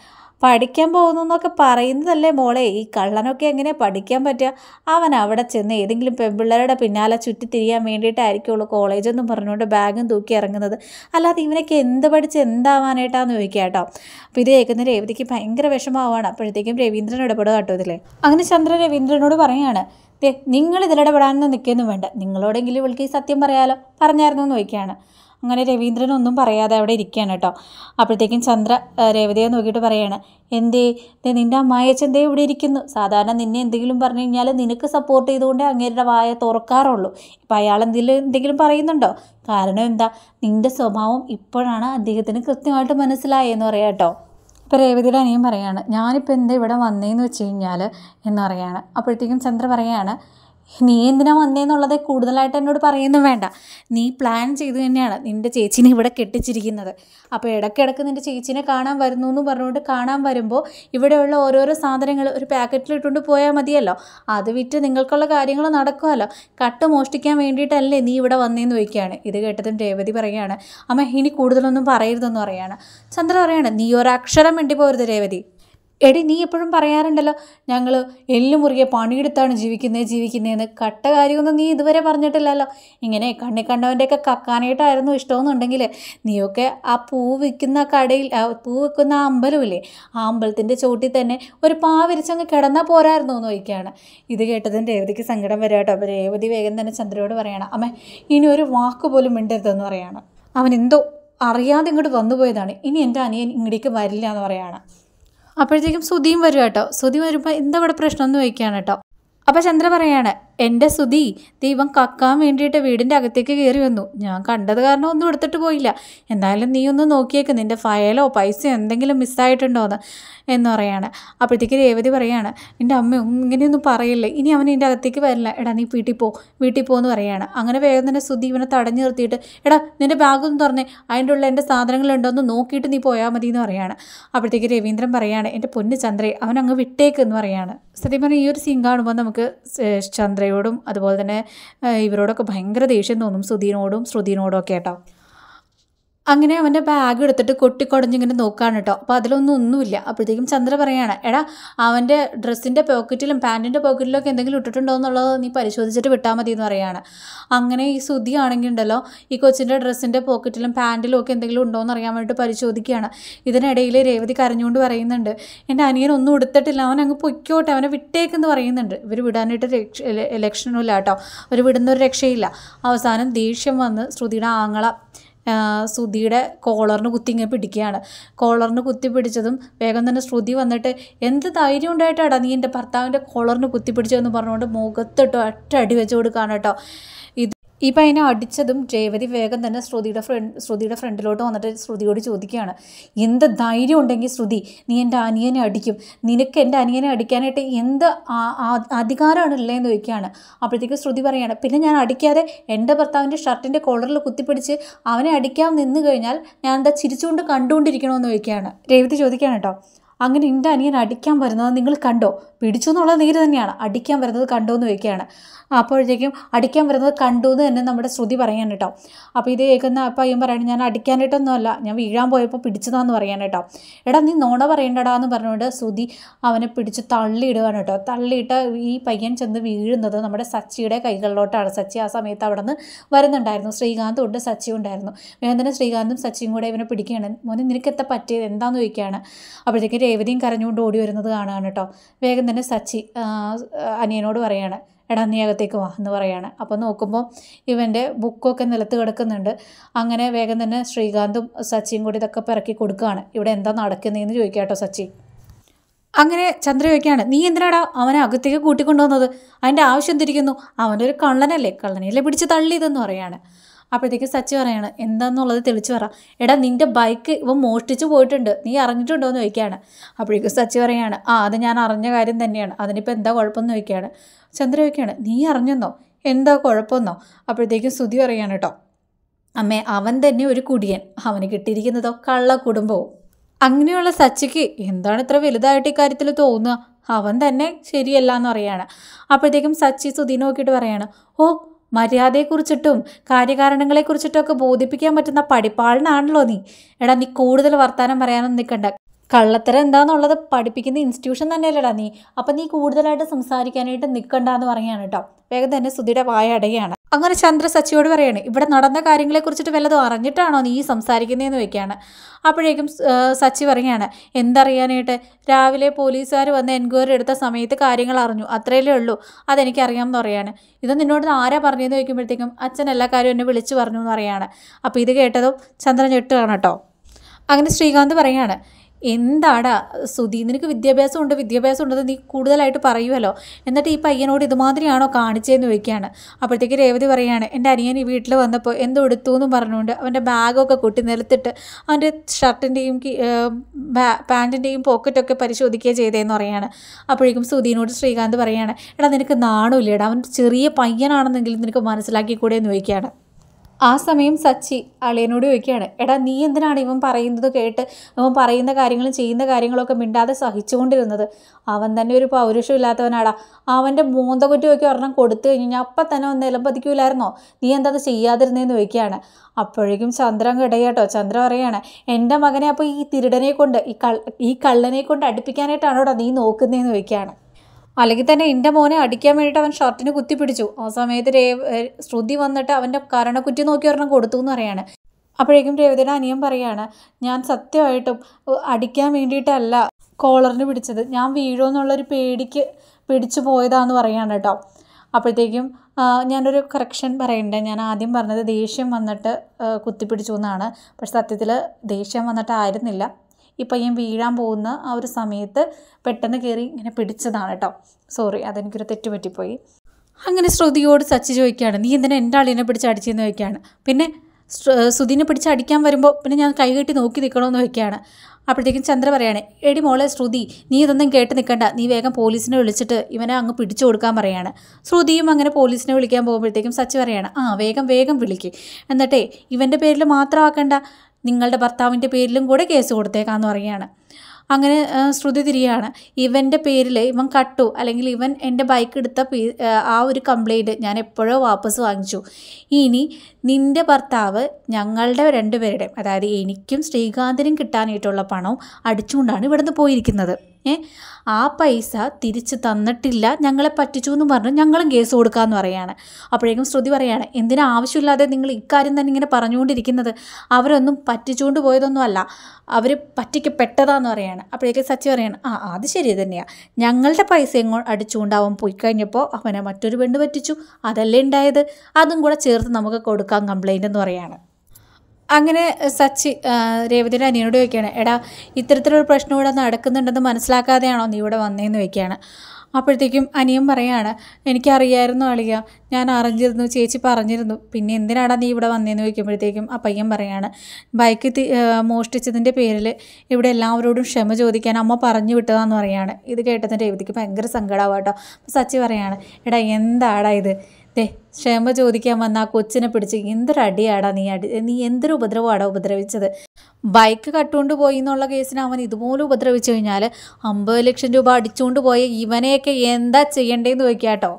പഠിക്കാൻ പോകുന്നു എന്നൊക്കെ പറയുന്നതല്ലേ മോളെ ഈ കള്ളനൊക്കെ എങ്ങനെ പഠിക്കാൻ പറ്റുക അവൻ അവിടെ ചെന്ന് ഏതെങ്കിലും പെൺപിള്ളേരുടെ പിന്നാലെ ചുറ്റി തിരിയാൻ വേണ്ടിയിട്ടായിരിക്കുള്ളൂ കോളേജെന്നും പറഞ്ഞുകൊണ്ട് ബാഗും തൂക്കി ഇറങ്ങുന്നത് അല്ലാതെ ഇവനൊക്കെ എന്ത് പഠിച്ച് എന്താവാനായിട്ടാന്ന് ചോദിക്കുക കേട്ടോ അപ്പം ഇത് കേൾക്കുന്ന രേവതിക്ക് ഭയങ്കര വിഷമമാവാണ് അപ്പോഴത്തേക്കും രവീന്ദ്രൻ ഇടപെടുക കേട്ടോ ഇതിലേ അങ്ങനെ ചന്ദ്രൻ രവീന്ദ്രനോട് പറയുകയാണ് നിങ്ങൾ ഇതിലിടപെടാനൊന്നും നിൽക്കുന്നു വേണ്ട നിങ്ങളോടെങ്കിലും ഇവൾക്ക് സത്യം പറയാലോ പറഞ്ഞായിരുന്നു എന്ന് ചോദിക്കുകയാണ് അങ്ങനെ രവീന്ദ്രനൊന്നും പറയാതെ അവിടെ ഇരിക്കുകയാണ് കേട്ടോ അപ്പോഴത്തേക്കും ചന്ദ്ര രേവതിയെ നോക്കിയിട്ട് പറയാണ് എന്തേ നിൻ്റെ അമ്മായച്ചൻ ഇവിടെ ഇരിക്കുന്നു സാധാരണ നിന്നെ എന്തെങ്കിലും പറഞ്ഞു കഴിഞ്ഞാൽ നിനക്ക് സപ്പോർട്ട് ചെയ്തുകൊണ്ടേ അങ്ങേരുടെ വായ തുറക്കാറുള്ളൂ ഇപ്പം അയാൾ എന്തെങ്കിലും എന്തെങ്കിലും പറയുന്നുണ്ടോ കാരണം എന്താ നിൻ്റെ സ്വഭാവം ഇപ്പോഴാണ് അദ്ദേഹത്തിന് കൃത്യമായിട്ട് മനസ്സിലായെന്ന് പറയാം കേട്ടോ ഇപ്പോൾ രേവതിയുടെ അനിയൻ പറയാണ് ഞാനിപ്പോൾ എന്താ ഇവിടെ വന്നേന്ന് വെച്ച് കഴിഞ്ഞാൽ എന്ന് പറയാണ് അപ്പോഴത്തേക്കും ചന്ദ്ര പറയാണ് നീ എന്തിനാ വന്നേന്നുള്ളത് കൂടുതലായിട്ട് എന്നോട് പറയുന്നു വേണ്ട നീ പ്ലാൻ ചെയ്തു തന്നെയാണ് നിൻ്റെ ചേച്ചീനെ ഇവിടെ കെട്ടിച്ചിരിക്കുന്നത് അപ്പോൾ ഇടയ്ക്കിടയ്ക്ക് നിൻ്റെ ചേച്ചീനെ കാണാൻ വരുന്നു എന്ന് പറഞ്ഞുകൊണ്ട് കാണാൻ വരുമ്പോൾ ഇവിടെയുള്ള ഓരോരോ സാധനങ്ങൾ ഒരു പാക്കറ്റിൽ ഇട്ടുകൊണ്ട് പോയാൽ മതിയല്ലോ അത് വിറ്റ് നിങ്ങൾക്കുള്ള കാര്യങ്ങൾ നടക്കുമല്ലോ കട്ട് മോഷ്ടിക്കാൻ വേണ്ടിയിട്ടല്ലേ നീ ഇവിടെ വന്നേന്ന് ചോദിക്കുകയാണ് ഇത് കേട്ടതും രേവതി പറയുകയാണ് അമ്മ ഇനി കൂടുതലൊന്നും പറയരുതെന്ന് പറയുകയാണ് ചന്ദ്ര പറയാണ് നീ ഒരക്ഷരം വേണ്ടി പോരുത് രേവതി എടി നീ എപ്പോഴും പറയാറുണ്ടല്ലോ ഞങ്ങൾ എല്ലു മുറുകെ പണിയെടുത്താണ് ജീവിക്കുന്നത് ജീവിക്കുന്നതെന്ന് കട്ട കാര്യമൊന്നും നീ ഇതുവരെ പറഞ്ഞിട്ടില്ലല്ലോ ഇങ്ങനെ കണ്ണി കണ്ടവൻ്റെയൊക്കെ കക്കാനായിട്ടായിരുന്നു ഇഷ്ടമെന്നുണ്ടെങ്കിൽ നീയൊക്കെ ആ പൂ വിൽക്കുന്ന കടയിൽ പൂ വിൽക്കുന്ന ആ അമ്പലമില്ലേ ആ അമ്പലത്തിൻ്റെ ചോട്ടിൽ തന്നെ ഒരു പാ വിരിച്ചങ്ങ് കിടന്നാൽ പോരായിരുന്നു എന്ന് ചോദിക്കുകയാണ് ഇത് കേട്ടതിന് രേവതിക്ക് സങ്കടം കേട്ടോ അപ്പോൾ രേവതി വേഗം തന്നെ ചന്ദ്രയോട് പറയണം അമ്മേ ഇനി ഒരു വാക്ക് പോലും മിണ്ടരുതെന്ന് പറയാണ് അവൻ എന്തോ അറിയാതെ ഇങ്ങോട്ട് വന്നുപോയതാണ് ഇനി എൻ്റെ അനിയൻ ഇങ്ങോട്ടേക്ക് വരില്ല എന്ന് പറയുകയാണ് അപ്പോഴത്തേക്കും സുധീം വരും കേട്ടോ സുധീം വരുമ്പോൾ എന്താ ഇവിടെ പ്രശ്നം എന്ന് വയ്ക്കുകയാണ് കേട്ടോ അപ്പോൾ ചന്ദ്ര പറയാണ് എൻ്റെ സുധി ദൈവം കക്കാൻ വേണ്ടിയിട്ട് വീടിൻ്റെ അകത്തേക്ക് കയറി വന്നു ഞാൻ കണ്ടത് കാരണം ഒന്നും എടുത്തിട്ട് പോയില്ല എന്തായാലും നീ ഒന്ന് നോക്കിയേക്ക് നിൻ്റെ ഫയലോ പൈസയോ എന്തെങ്കിലും മിസ്സായിട്ടുണ്ടോ എന്ന് എന്ന് പറയാണ് അപ്പോഴത്തേക്ക് രേവതി പറയാണ് എൻ്റെ അമ്മ ഇങ്ങനെയൊന്നും പറയില്ലേ ഇനി അവൻ എൻ്റെ അകത്തേക്ക് വരില്ല എടാ നീ വീട്ടിൽ പോ വീട്ടിൽ പോകുമെന്ന് പറയാണ് അങ്ങനെ വേഗം തന്നെ സുധി ഇവനെ തടഞ്ഞു നിർത്തിയിട്ട് എടാ നിൻ്റെ ബാഗൊന്നും തുറന്നേ അതിൻ്റെ ഉള്ള എൻ്റെ സാധനങ്ങളുണ്ടോ ഒന്ന് നോക്കിയിട്ട് നീ പോയാൽ മതി എന്ന് പറയാണ് അപ്പോഴത്തേക്ക് രവീന്ദ്രൻ പറയാണ് എൻ്റെ പൊന്ന് ചന്ദ്രയെ അവൻ അങ്ങ് വിട്ടേക്ക് എന്ന് പറയാണ് സത്യം പറഞ്ഞാൽ ഈ ഒരു സീൻ കാണുമ്പോൾ നമുക്ക് ചന്ദ്ര ചന്ദ്രയോടും അതുപോലെ തന്നെ ഇവരോടൊക്കെ ഭയങ്കര ദേഷ്യം തോന്നും ശ്രുതിനോടും ശ്രുതിനോടും ഒക്കെ കേട്ടോ അങ്ങനെ അവൻ്റെ ബാഗ് എടുത്തിട്ട് ഇങ്ങനെ നോക്കുകയാണ് കേട്ടോ അപ്പോൾ അതിലൊന്നും ഒന്നുമില്ല അപ്പോഴത്തേക്കും ചന്ദ്ര പറയാണ് എടാ അവൻ്റെ ഡ്രസ്സിൻ്റെ പോക്കറ്റിലും പാൻറ്റിൻ്റെ പോക്കറ്റിലും ഒക്കെ എന്തെങ്കിലും ഇട്ടിട്ടുണ്ടോ എന്നുള്ളത് നീ പരിശോധിച്ചിട്ട് വിട്ടാൽ മതി എന്ന് പറയാണ് അങ്ങനെ ഈ സുധി ആണെങ്കിൽ ഉണ്ടല്ലോ ഈ കൊച്ചിൻ്റെ ഡ്രസ്സിൻ്റെ പോക്കറ്റിലും പാൻറ്റിലും ഒക്കെ എന്തെങ്കിലും ഉണ്ടോ എന്ന് അറിയാൻ വേണ്ടിയിട്ട് പരിശോധിക്കുകയാണ് ഇതിനിടയിൽ രേവതി കരഞ്ഞുകൊണ്ട് പറയുന്നുണ്ട് എൻ്റെ അനിയൻ ഒന്നും എടുത്തിട്ടില്ല അവൻ അങ്ങ് പൊയ്ക്കോട്ടെ അവനെ വിട്ടേക്കെന്ന് പറയുന്നുണ്ട് ഇവർ വിടാനായിട്ട് രക്ഷ ലക്ഷണമില്ല കേട്ടോ അവർ വിടുന്നൊരു രക്ഷയില്ല അവസാനം ദേഷ്യം വന്ന് ശ്രുതിയുടെ ആങ്ങള ശ്രുതിയുടെ കോളറിന് കുത്തി ഇങ്ങനെ പിടിക്കുകയാണ് കോളറിന് കുത്തി പിടിച്ചതും വേഗം തന്നെ ശ്രുതി വന്നിട്ട് എന്ത് ധൈര്യം ഉണ്ടായിട്ടാടാ നീ എൻ്റെ ഭർത്താവിൻ്റെ കോളറിന് കുത്തി പിടിച്ചതെന്ന് പറഞ്ഞുകൊണ്ട് മുഖത്തിട്ടോ ഒറ്റ അടി വെച്ച് കൊടുക്കാണ് കേട്ടോ ഈ പയ്യനെ അടിച്ചതും രേവതി വേഗം തന്നെ ശ്രുതിയുടെ ഫ്രണ്ട് ശ്രുതിയുടെ ഫ്രണ്ടിലോട്ട് വന്നിട്ട് ശ്രുതിയോട് ചോദിക്കുകയാണ് എന്ത് ധൈര്യം ഉണ്ടെങ്കിൽ ശ്രുതി നീ എൻ്റെ അനിയനെ അടിക്കും നിനക്ക് എൻ്റെ അനിയനെ അടിക്കാനായിട്ട് എന്ത് അധികാരമാണ് എന്ന് ചോദിക്കുകയാണ് അപ്പോഴത്തേക്ക് ശ്രുതി പറയുകയാണ് പിന്നെ ഞാൻ അടിക്കാതെ എൻ്റെ ഭർത്താവിൻ്റെ ഷർട്ടിൻ്റെ കോളറിൽ കുത്തിപ്പിടിച്ച് അവനെ അടിക്കാൻ നിന്ന് കഴിഞ്ഞാൽ ഞാൻ എന്താ ചിരിച്ചുകൊണ്ട് കണ്ടുകൊണ്ടിരിക്കണമെന്ന് ചോദിക്കുകയാണ് രേവതി ചോദിക്കുകയാണ് കേട്ടോ അങ്ങനെ എൻ്റെ അനിയൻ അടിക്കാൻ വരുന്നത് നിങ്ങൾ കണ്ടോ പിടിച്ചു എന്നുള്ള നീര് തന്നെയാണ് അടിക്കാൻ വരുന്നത് കണ്ടു എന്ന് വയ്ക്കുകയാണ് അപ്പോഴത്തേക്കും അടിക്കാൻ വരുന്നത് കണ്ടു എന്ന് തന്നെ നമ്മുടെ ശ്രുതി പറയാൻ കേട്ടോ അപ്പോൾ ഇത് കേൾക്കുന്ന പയ്യൻ പറയുന്നത് ഞാൻ അടിക്കാനായിട്ടൊന്നുമല്ല ഞാൻ വീഴാൻ പോയപ്പോൾ പിടിച്ചതാന്ന് പറയാൻ കേട്ടോ എടാ നീ നോണ പറയണ്ടടാ എന്ന് പറഞ്ഞുകൊണ്ട് ശ്രുതി അവനെ പിടിച്ച് തള്ളിയിടുകയാണ് കേട്ടോ തള്ളിയിട്ട് ഈ പയ്യൻ ചെന്ന് വീഴുന്നത് നമ്മുടെ സച്ചിയുടെ കൈകളിലോട്ടാണ് സച്ചി ആ സമയത്ത് അവിടെ നിന്ന് വരുന്നുണ്ടായിരുന്നു ശ്രീകാന്തും ഉണ്ട് സച്ചിയും ഉണ്ടായിരുന്നു തന്നെ ശ്രീകാന്തും സച്ചിയും കൂടെ ഇവനെ പിടിക്കുകയാണ് മോനെ നിനക്ക് എത്താ പറ്റിയത് എന്താണെന്ന് ചോദിക്കുകയാണ് അപ്പോഴത്തേക്ക് രേവതിയും കരഞ്ഞുകൊണ്ട് ഓടി വരുന്നത് കാണുകയാണ് കേട്ടോ വേഗം അങ്ങനെ സച്ചി അനിയനോട് പറയാണ് എടാ നീ അകത്തേക്ക് വാ എന്ന് പറയാണ് അപ്പോൾ നോക്കുമ്പോൾ ഇവൻ്റെ ബുക്കൊക്കെ നിലത്ത് കിടക്കുന്നുണ്ട് അങ്ങനെ വേഗം തന്നെ ശ്രീകാന്തും സച്ചിയും കൂടി ഇതൊക്കെ പിറക്കി കൊടുക്കുകയാണ് ഇവിടെ എന്താ നടക്കുന്നതെന്ന് ചോദിക്കാട്ടോ സച്ചി അങ്ങനെ ചന്ദ്ര ചോദിക്കുകയാണ് നീ എന്തിനാടാ അവനെ അകത്തേക്ക് കൂട്ടിക്കൊണ്ടുവന്നത് അതിൻ്റെ ആവശ്യം തിരിക്കുന്നു അവനൊരു കള്ളനല്ലേ കള്ളനെയല്ലേ പിടിച്ച് തള്ളിയതെന്ന് പറയാണ് അപ്പോഴത്തേക്ക് സച്ചി പറയാണ് എന്താന്നുള്ളത് തെളിച്ച് പറ എടാ നിന്റെ ബൈക്ക് ഇവ മോഷ്ടിച്ചു പോയിട്ടുണ്ട് നീ അറിഞ്ഞിട്ടുണ്ടോ എന്ന് ചോദിക്കുകയാണ് അപ്പോഴേക്കും സച്ചി പറയാണ് ആ അത് ഞാൻ അറിഞ്ഞ കാര്യം തന്നെയാണ് അതിനിപ്പോൾ എന്താ കുഴപ്പമെന്ന് ചോദിക്കുകയാണ് ചന്ദ്ര ചോദിക്കുകയാണ് നീ അറിഞ്ഞെന്നോ എന്താ കുഴപ്പമെന്നോ അപ്പോഴത്തേക്കും ശ്രുതി പറയാണ് കേട്ടോ അമ്മേ അവൻ തന്നെ ഒരു കുടിയൻ അവന് കിട്ടിയിരിക്കുന്നതോ കള്ള കുടുംബവും അങ്ങനെയുള്ള സച്ചിക്ക് എന്താണ് ഇത്ര വലുതായിട്ട് ഇക്കാര്യത്തിൽ തോന്നുക അവൻ തന്നെ ശരിയല്ല എന്ന് പറയാണ് അപ്പോഴത്തേക്കും സച്ചി സുധീ നോക്കിയിട്ട് പറയാണ് ഓ മര്യാദയെക്കുറിച്ചിട്ടും കാര്യകാരണങ്ങളെക്കുറിച്ചിട്ടും ഒക്കെ ബോധിപ്പിക്കാൻ പറ്റുന്ന പഠിപ്പാളിനാണല്ലോ നീ എടാ നീ കൂടുതൽ വർത്തമാനം പറയാനൊന്നും നിൽക്കണ്ട കള്ളത്തരം എന്താണെന്നുള്ളത് പഠിപ്പിക്കുന്ന ഇൻസ്റ്റിറ്റ്യൂഷൻ തന്നെയല്ലടാ നീ അപ്പം നീ കൂടുതലായിട്ട് സംസാരിക്കാനായിട്ട് നിൽക്കണ്ടെന്ന് പറയാണ് കേട്ടോ വേഗം തന്നെ സുധിയുടെ വായ അടയാണ് അങ്ങനെ ചന്ദ്ര സച്ചിയോട് പറയാണ് ഇവിടെ നടന്ന കുറിച്ചിട്ട് വല്ലതും അറിഞ്ഞിട്ടാണോ നീ സംസാരിക്കുന്നതെന്ന് വെക്കുകയാണ് അപ്പോഴേക്കും സച്ചി പറയാണ് എന്തറിയാനായിട്ട് രാവിലെ പോലീസുകാർ വന്ന് എൻക്വയറി എടുത്ത സമയത്ത് കാര്യങ്ങൾ അറിഞ്ഞു അത്രയല്ലേ ഉള്ളൂ അതെനിക്കറിയാമെന്ന് പറയാണ് ഇത് നിന്നോട് ആരാ പറഞ്ഞതെന്ന് ചോദിക്കുമ്പോഴത്തേക്കും അച്ഛൻ എല്ലാ കാര്യവും എന്നെ വിളിച്ചു പറഞ്ഞു എന്ന് പറയാണ് അപ്പോൾ ഇത് കേട്ടതും ചന്ദ്രൻ ഞെട്ടുകയാണ് കേട്ടോ അങ്ങനെ ശ്രീകാന്ത് പറയാണ് എന്താടാ സുധീ നിനക്ക് വിദ്യാഭ്യാസം ഉണ്ട് വിദ്യാഭ്യാസം ഉണ്ടെന്ന് നീ കൂടുതലായിട്ട് പറയുമല്ലോ എന്നിട്ട് ഈ പയ്യനോട് ഇതുമാതിരിയാണോ കാണിച്ചതെന്ന് വയ്ക്കുകയാണ് അപ്പോഴത്തേക്ക് രേവതി പറയാണ് എൻ്റെ അനിയൻ ഈ വീട്ടിൽ വന്നപ്പോൾ എന്തോ എടുത്തു എന്നും പറഞ്ഞുകൊണ്ട് അവൻ്റെ ബാഗൊക്കെ കൂട്ടി നിലത്തിട്ട് അവൻ്റെ ഷർട്ടിൻ്റെയും പാൻറ്റിൻ്റെയും പോക്കറ്റൊക്കെ പരിശോധിക്കുകയാണ് ചെയ്തതെന്ന് പറയാണ് അപ്പോഴേക്കും സുധീനോട് ശ്രീകാന്ത് പറയാണ് എടാ നിനക്ക് നാണുമില്ലേടാ അവൻ ചെറിയ പയ്യനാണെന്നെങ്കിലും നിനക്ക് മനസ്സിലാക്കി കൂടെ എന്ന് ചോദിക്കുകയാണ് ആ സമയം സച്ചി അളിയനോട് ചോദിക്കുകയാണ് എടാ നീ എന്തിനാണ് ഇവൻ പറയുന്നത് കേട്ട് അവൻ പറയുന്ന കാര്യങ്ങളും ചെയ്യുന്ന കാര്യങ്ങളൊക്കെ മിണ്ടാതെ സഹിച്ചുകൊണ്ടിരുന്നത് അവൻ തന്നെ ഒരു പൗരുഷം ഇല്ലാത്തവനാടാ അവൻ്റെ ഒക്കെ ഒരെണ്ണം കൊടുത്തു കഴിഞ്ഞാൽ അപ്പം തന്നെ ഒന്ന് നിലംപതിക്കൂലായിരുന്നോ നീ എന്താ അത് ചെയ്യാതിരുന്നതെന്ന് ചോദിക്കുകയാണ് അപ്പോഴേക്കും ചന്ദ്രൻ കിടയാട്ടോ ചന്ദ്രൻ പറയാണ് എൻ്റെ മകനെ അപ്പോൾ ഈ തിരുടനെ കൊണ്ട് ഈ കള്ള ഈ കള്ളനെ കൊണ്ട് അടുപ്പിക്കാനായിട്ടാണോടാ നീ നോക്കുന്നതെന്ന് ചോദിക്കുകയാണ് അല്ലെങ്കിൽ തന്നെ എൻ്റെ മോനെ അടിക്കാൻ വേണ്ടിയിട്ട് അവൻ ഷർട്ടിന് കുത്തിപ്പിടിച്ചു ആ സമയത്ത് രേവ ശ്രുതി വന്നിട്ട് അവൻ്റെ കാരണക്കുറ്റി നോക്കി ഒരെണ്ണം കൊടുത്തു എന്ന് പറയാണ് അപ്പോഴേക്കും രേവതിയുടെ അനിയൻ പറയാണ് ഞാൻ സത്യമായിട്ടും അടിക്കാൻ വേണ്ടിയിട്ടല്ല കോളറിന് പിടിച്ചത് ഞാൻ വീഴുമെന്നുള്ളൊരു പേടിക്ക് പിടിച്ചു പോയതാന്ന് പറയാണ് കേട്ടോ അപ്പോഴത്തേക്കും ഞാനൊരു കറക്ഷൻ പറയണ്ടേ ഞാൻ ആദ്യം പറഞ്ഞത് ദേഷ്യം വന്നിട്ട് കുത്തിപ്പിടിച്ചു എന്നാണ് പക്ഷെ സത്യത്തിൽ ദേഷ്യം വന്നിട്ട് ആയിരുന്നില്ല ഈ പയ്യൻ വീഴാൻ പോകുന്ന ആ ഒരു സമയത്ത് പെട്ടെന്ന് കയറി ഇങ്ങനെ പിടിച്ചതാണ് കേട്ടോ സോറി അതെനിക്കൊരു തെറ്റ് പറ്റിപ്പോയി അങ്ങനെ ശ്രുതിയോട് സച്ചി ചോദിക്കുകയാണ് നീ എന്തിനാ എൻ്റെ ആളിനെ പിടിച്ച് അടിച്ചെന്ന് ചോദിക്കുകയാണ് പിന്നെ ശ്രുതിനെ പിടിച്ച് അടിക്കാൻ വരുമ്പോൾ പിന്നെ ഞാൻ കൈകെട്ടി നോക്കി നിൽക്കണമെന്ന് വയ്ക്കുകയാണ് അപ്പോഴത്തേക്കും ചന്ദ്ര പറയാണ് എടി മോളെ ശ്രുതി നീ ഇതൊന്നും കേട്ട് നിൽക്കണ്ട നീ വേഗം പോലീസിനെ വിളിച്ചിട്ട് ഇവനെ അങ്ങ് പിടിച്ചു കൊടുക്കാൻ പറയാണ് ശ്രുതിയും അങ്ങനെ പോലീസിനെ വിളിക്കാൻ പോകുമ്പോഴത്തേക്കും സച്ചി പറയാണ് ആ വേഗം വേഗം വിളിക്ക് എന്നിട്ടേ ഇവൻ്റെ പേരിൽ മാത്രമാക്കണ്ട നിങ്ങളുടെ ഭർത്താവിൻ്റെ പേരിലും കൂടെ കേസ് കൊടുത്തേക്കാന്ന് പറയുകയാണ് അങ്ങനെ ശ്രുതി തിരിയാണ് ഇവൻ്റെ പേരിൽ ഇവൻ കട്ടു അല്ലെങ്കിൽ ഇവൻ എൻ്റെ ബൈക്ക് എടുത്ത ആ ഒരു കംപ്ലൈൻറ്റ് ഞാൻ എപ്പോഴോ വാപ്പസ് വാങ്ങിച്ചു ഇനി നിൻ്റെ ഭർത്താവ് ഞങ്ങളുടെ രണ്ടുപേരുടെയും അതായത് എനിക്കും ശ്രീകാന്തിനും കിട്ടാനായിട്ടുള്ള പണവും അടിച്ചുകൊണ്ടാണ് ഇവിടുന്ന് പോയിരിക്കുന്നത് ഏ ആ പൈസ തിരിച്ച് തന്നിട്ടില്ല ഞങ്ങളെ പറ്റിച്ചു എന്ന് പറഞ്ഞ് ഞങ്ങളും കേസ് കൊടുക്കാമെന്ന് പറയാണ് അപ്പോഴേക്കും ശ്രുതി പറയാണ് എന്തിനാ ആവശ്യമില്ലാതെ നിങ്ങൾ ഇക്കാര്യം തന്നെ ഇങ്ങനെ പറഞ്ഞുകൊണ്ടിരിക്കുന്നത് അവരൊന്നും പറ്റിച്ചുകൊണ്ട് പോയതൊന്നും അല്ല അവർ പറ്റിക്കപ്പെട്ടതാന്ന് പറയാണ് അപ്പോഴേക്കും സച്ചി പറയാണ് ആ അത് ശരി തന്നെയാണ് ഞങ്ങളുടെ പൈസ എങ്ങോ അടിച്ചുകൊണ്ടാവൻ പോയി കഴിഞ്ഞപ്പോൾ അവനെ മറ്റൊരു പെണ്ണ് പറ്റിച്ചു അതല്ലേ ഉണ്ടായത് അതും കൂടെ ചേർത്ത് നമുക്ക് കൊടുക്കാം കംപ്ലയിൻ്റ് എന്ന് പറയാണ് അങ്ങനെ സച്ചി രേവതിയുടെ അനിയനോട് ചോദിക്കുകയാണ് എടാ ഇത്തരത്തിലൊരു പ്രശ്നം ഇവിടെ നടക്കുന്നുണ്ടെന്ന് മനസ്സിലാക്കാതെയാണോ നീ ഇവിടെ വന്നതെന്ന് ചോദിക്കുകയാണ് അപ്പോഴത്തേക്കും അനിയൻ പറയാണ് എനിക്കറിയായിരുന്നു അളിയ ഞാൻ അറിഞ്ഞിരുന്നു ചേച്ചി പറഞ്ഞിരുന്നു പിന്നെ എന്തിനാടാ നീ ഇവിടെ വന്നതെന്ന് ചോദിക്കുമ്പോഴത്തേക്കും ആ പയ്യൻ പറയാണ് ബൈക്ക് മോഷ്ടിച്ചതിൻ്റെ പേരിൽ ഇവിടെ എല്ലാവരോടും ക്ഷമ ചോദിക്കാൻ അമ്മ പറഞ്ഞു വിട്ടതാന്ന് പറയാണ് ഇത് കേട്ടതിൻ്റെ രേവതിക്ക് ഭയങ്കര സങ്കടമാവാട്ടോ അപ്പോൾ സച്ചി പറയാണ് എടാ എന്താടാ ഇത് ദേ ക്ഷമ ചോദിക്കാൻ വന്ന ആ കൊച്ചിനെ പിടിച്ച് എന്തൊരു അടിയാടാ നീ അടി നീ എന്തൊരു ഉപദ്രവമാടാ ഉപദ്രവിച്ചത് ബൈക്ക് കട്ടുകൊണ്ട് പോയി എന്നുള്ള കേസിന് അവൻ ഇതുപോലെ ഉപദ്രവിച്ചു കഴിഞ്ഞാൽ അമ്പത് ലക്ഷം രൂപ അടിച്ചുകൊണ്ട് പോയ ഇവനെയൊക്കെ എന്താ ചെയ്യണ്ടേന്ന് ചോദിക്കാട്ടോ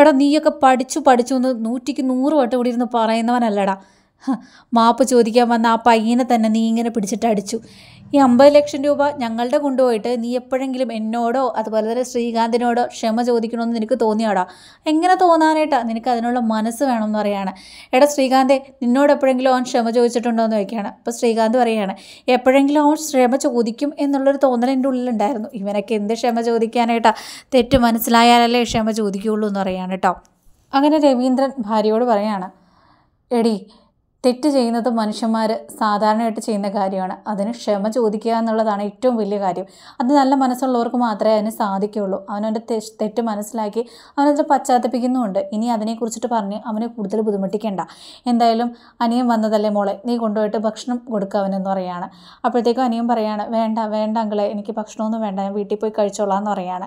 എടാ നീയൊക്കെ പഠിച്ചു പഠിച്ചു എന്ന് നൂറ്റിക്ക് നൂറ് വട്ടം ഇവിടെ ഇരുന്ന് പറയുന്നവനല്ലടാ മാപ്പ് ചോദിക്കാൻ വന്ന ആ പയ്യനെ തന്നെ നീ ഇങ്ങനെ പിടിച്ചിട്ട് അടിച്ചു ഈ അമ്പത് ലക്ഷം രൂപ ഞങ്ങളുടെ കൊണ്ടുപോയിട്ട് നീ എപ്പോഴെങ്കിലും എന്നോടോ അതുപോലെ തന്നെ ശ്രീകാന്തിനോടോ ക്ഷമ ചോദിക്കണമെന്ന് നിനക്ക് തോന്നിയാടാ എങ്ങനെ തോന്നാനായിട്ടാ നിനക്ക് അതിനുള്ള മനസ്സ് വേണമെന്ന് പറയുകയാണ് എടാ ശ്രീകാന്തെ നിന്നോട് എപ്പോഴെങ്കിലും അവൻ ക്ഷമ ചോദിച്ചിട്ടുണ്ടോ എന്ന് ചോദിക്കുകയാണ് അപ്പോൾ ശ്രീകാന്ത് പറയുകയാണ് എപ്പോഴെങ്കിലും അവൻ ക്ഷമ ചോദിക്കും എന്നുള്ളൊരു തോന്നൽ എൻ്റെ ഉള്ളിലുണ്ടായിരുന്നു ഇവനൊക്കെ എന്ത് ക്ഷമ ചോദിക്കാനായിട്ടാ തെറ്റ് മനസ്സിലായാലല്ലേ ക്ഷമ ചോദിക്കുകയുള്ളൂ എന്ന് പറയാണ് കേട്ടോ അങ്ങനെ രവീന്ദ്രൻ ഭാര്യയോട് പറയാണ് എടി തെറ്റ് ചെയ്യുന്നത് മനുഷ്യന്മാർ സാധാരണയായിട്ട് ചെയ്യുന്ന കാര്യമാണ് അതിന് ക്ഷമ ചോദിക്കുക എന്നുള്ളതാണ് ഏറ്റവും വലിയ കാര്യം അത് നല്ല മനസ്സുള്ളവർക്ക് മാത്രമേ അതിന് സാധിക്കുകയുള്ളൂ അവനവൻ്റെ തെറ്റ് മനസ്സിലാക്കി അവനത് പശ്ചാത്തപിക്കുന്നുമുണ്ട് ഇനി അതിനെക്കുറിച്ചിട്ട് പറഞ്ഞ് അവനെ കൂടുതൽ ബുദ്ധിമുട്ടിക്കേണ്ട എന്തായാലും അനിയൻ വന്നതല്ലേ മോളെ നീ കൊണ്ടുപോയിട്ട് ഭക്ഷണം കൊടുക്കുക അവനെന്ന് പറയുകയാണ് അപ്പോഴത്തേക്കും അനിയൻ പറയാണ് വേണ്ട വേണ്ട അങ്കളെ എനിക്ക് ഭക്ഷണമൊന്നും വേണ്ട ഞാൻ വീട്ടിൽ പോയി കഴിച്ചോളാം എന്ന് പറയുകയാണ്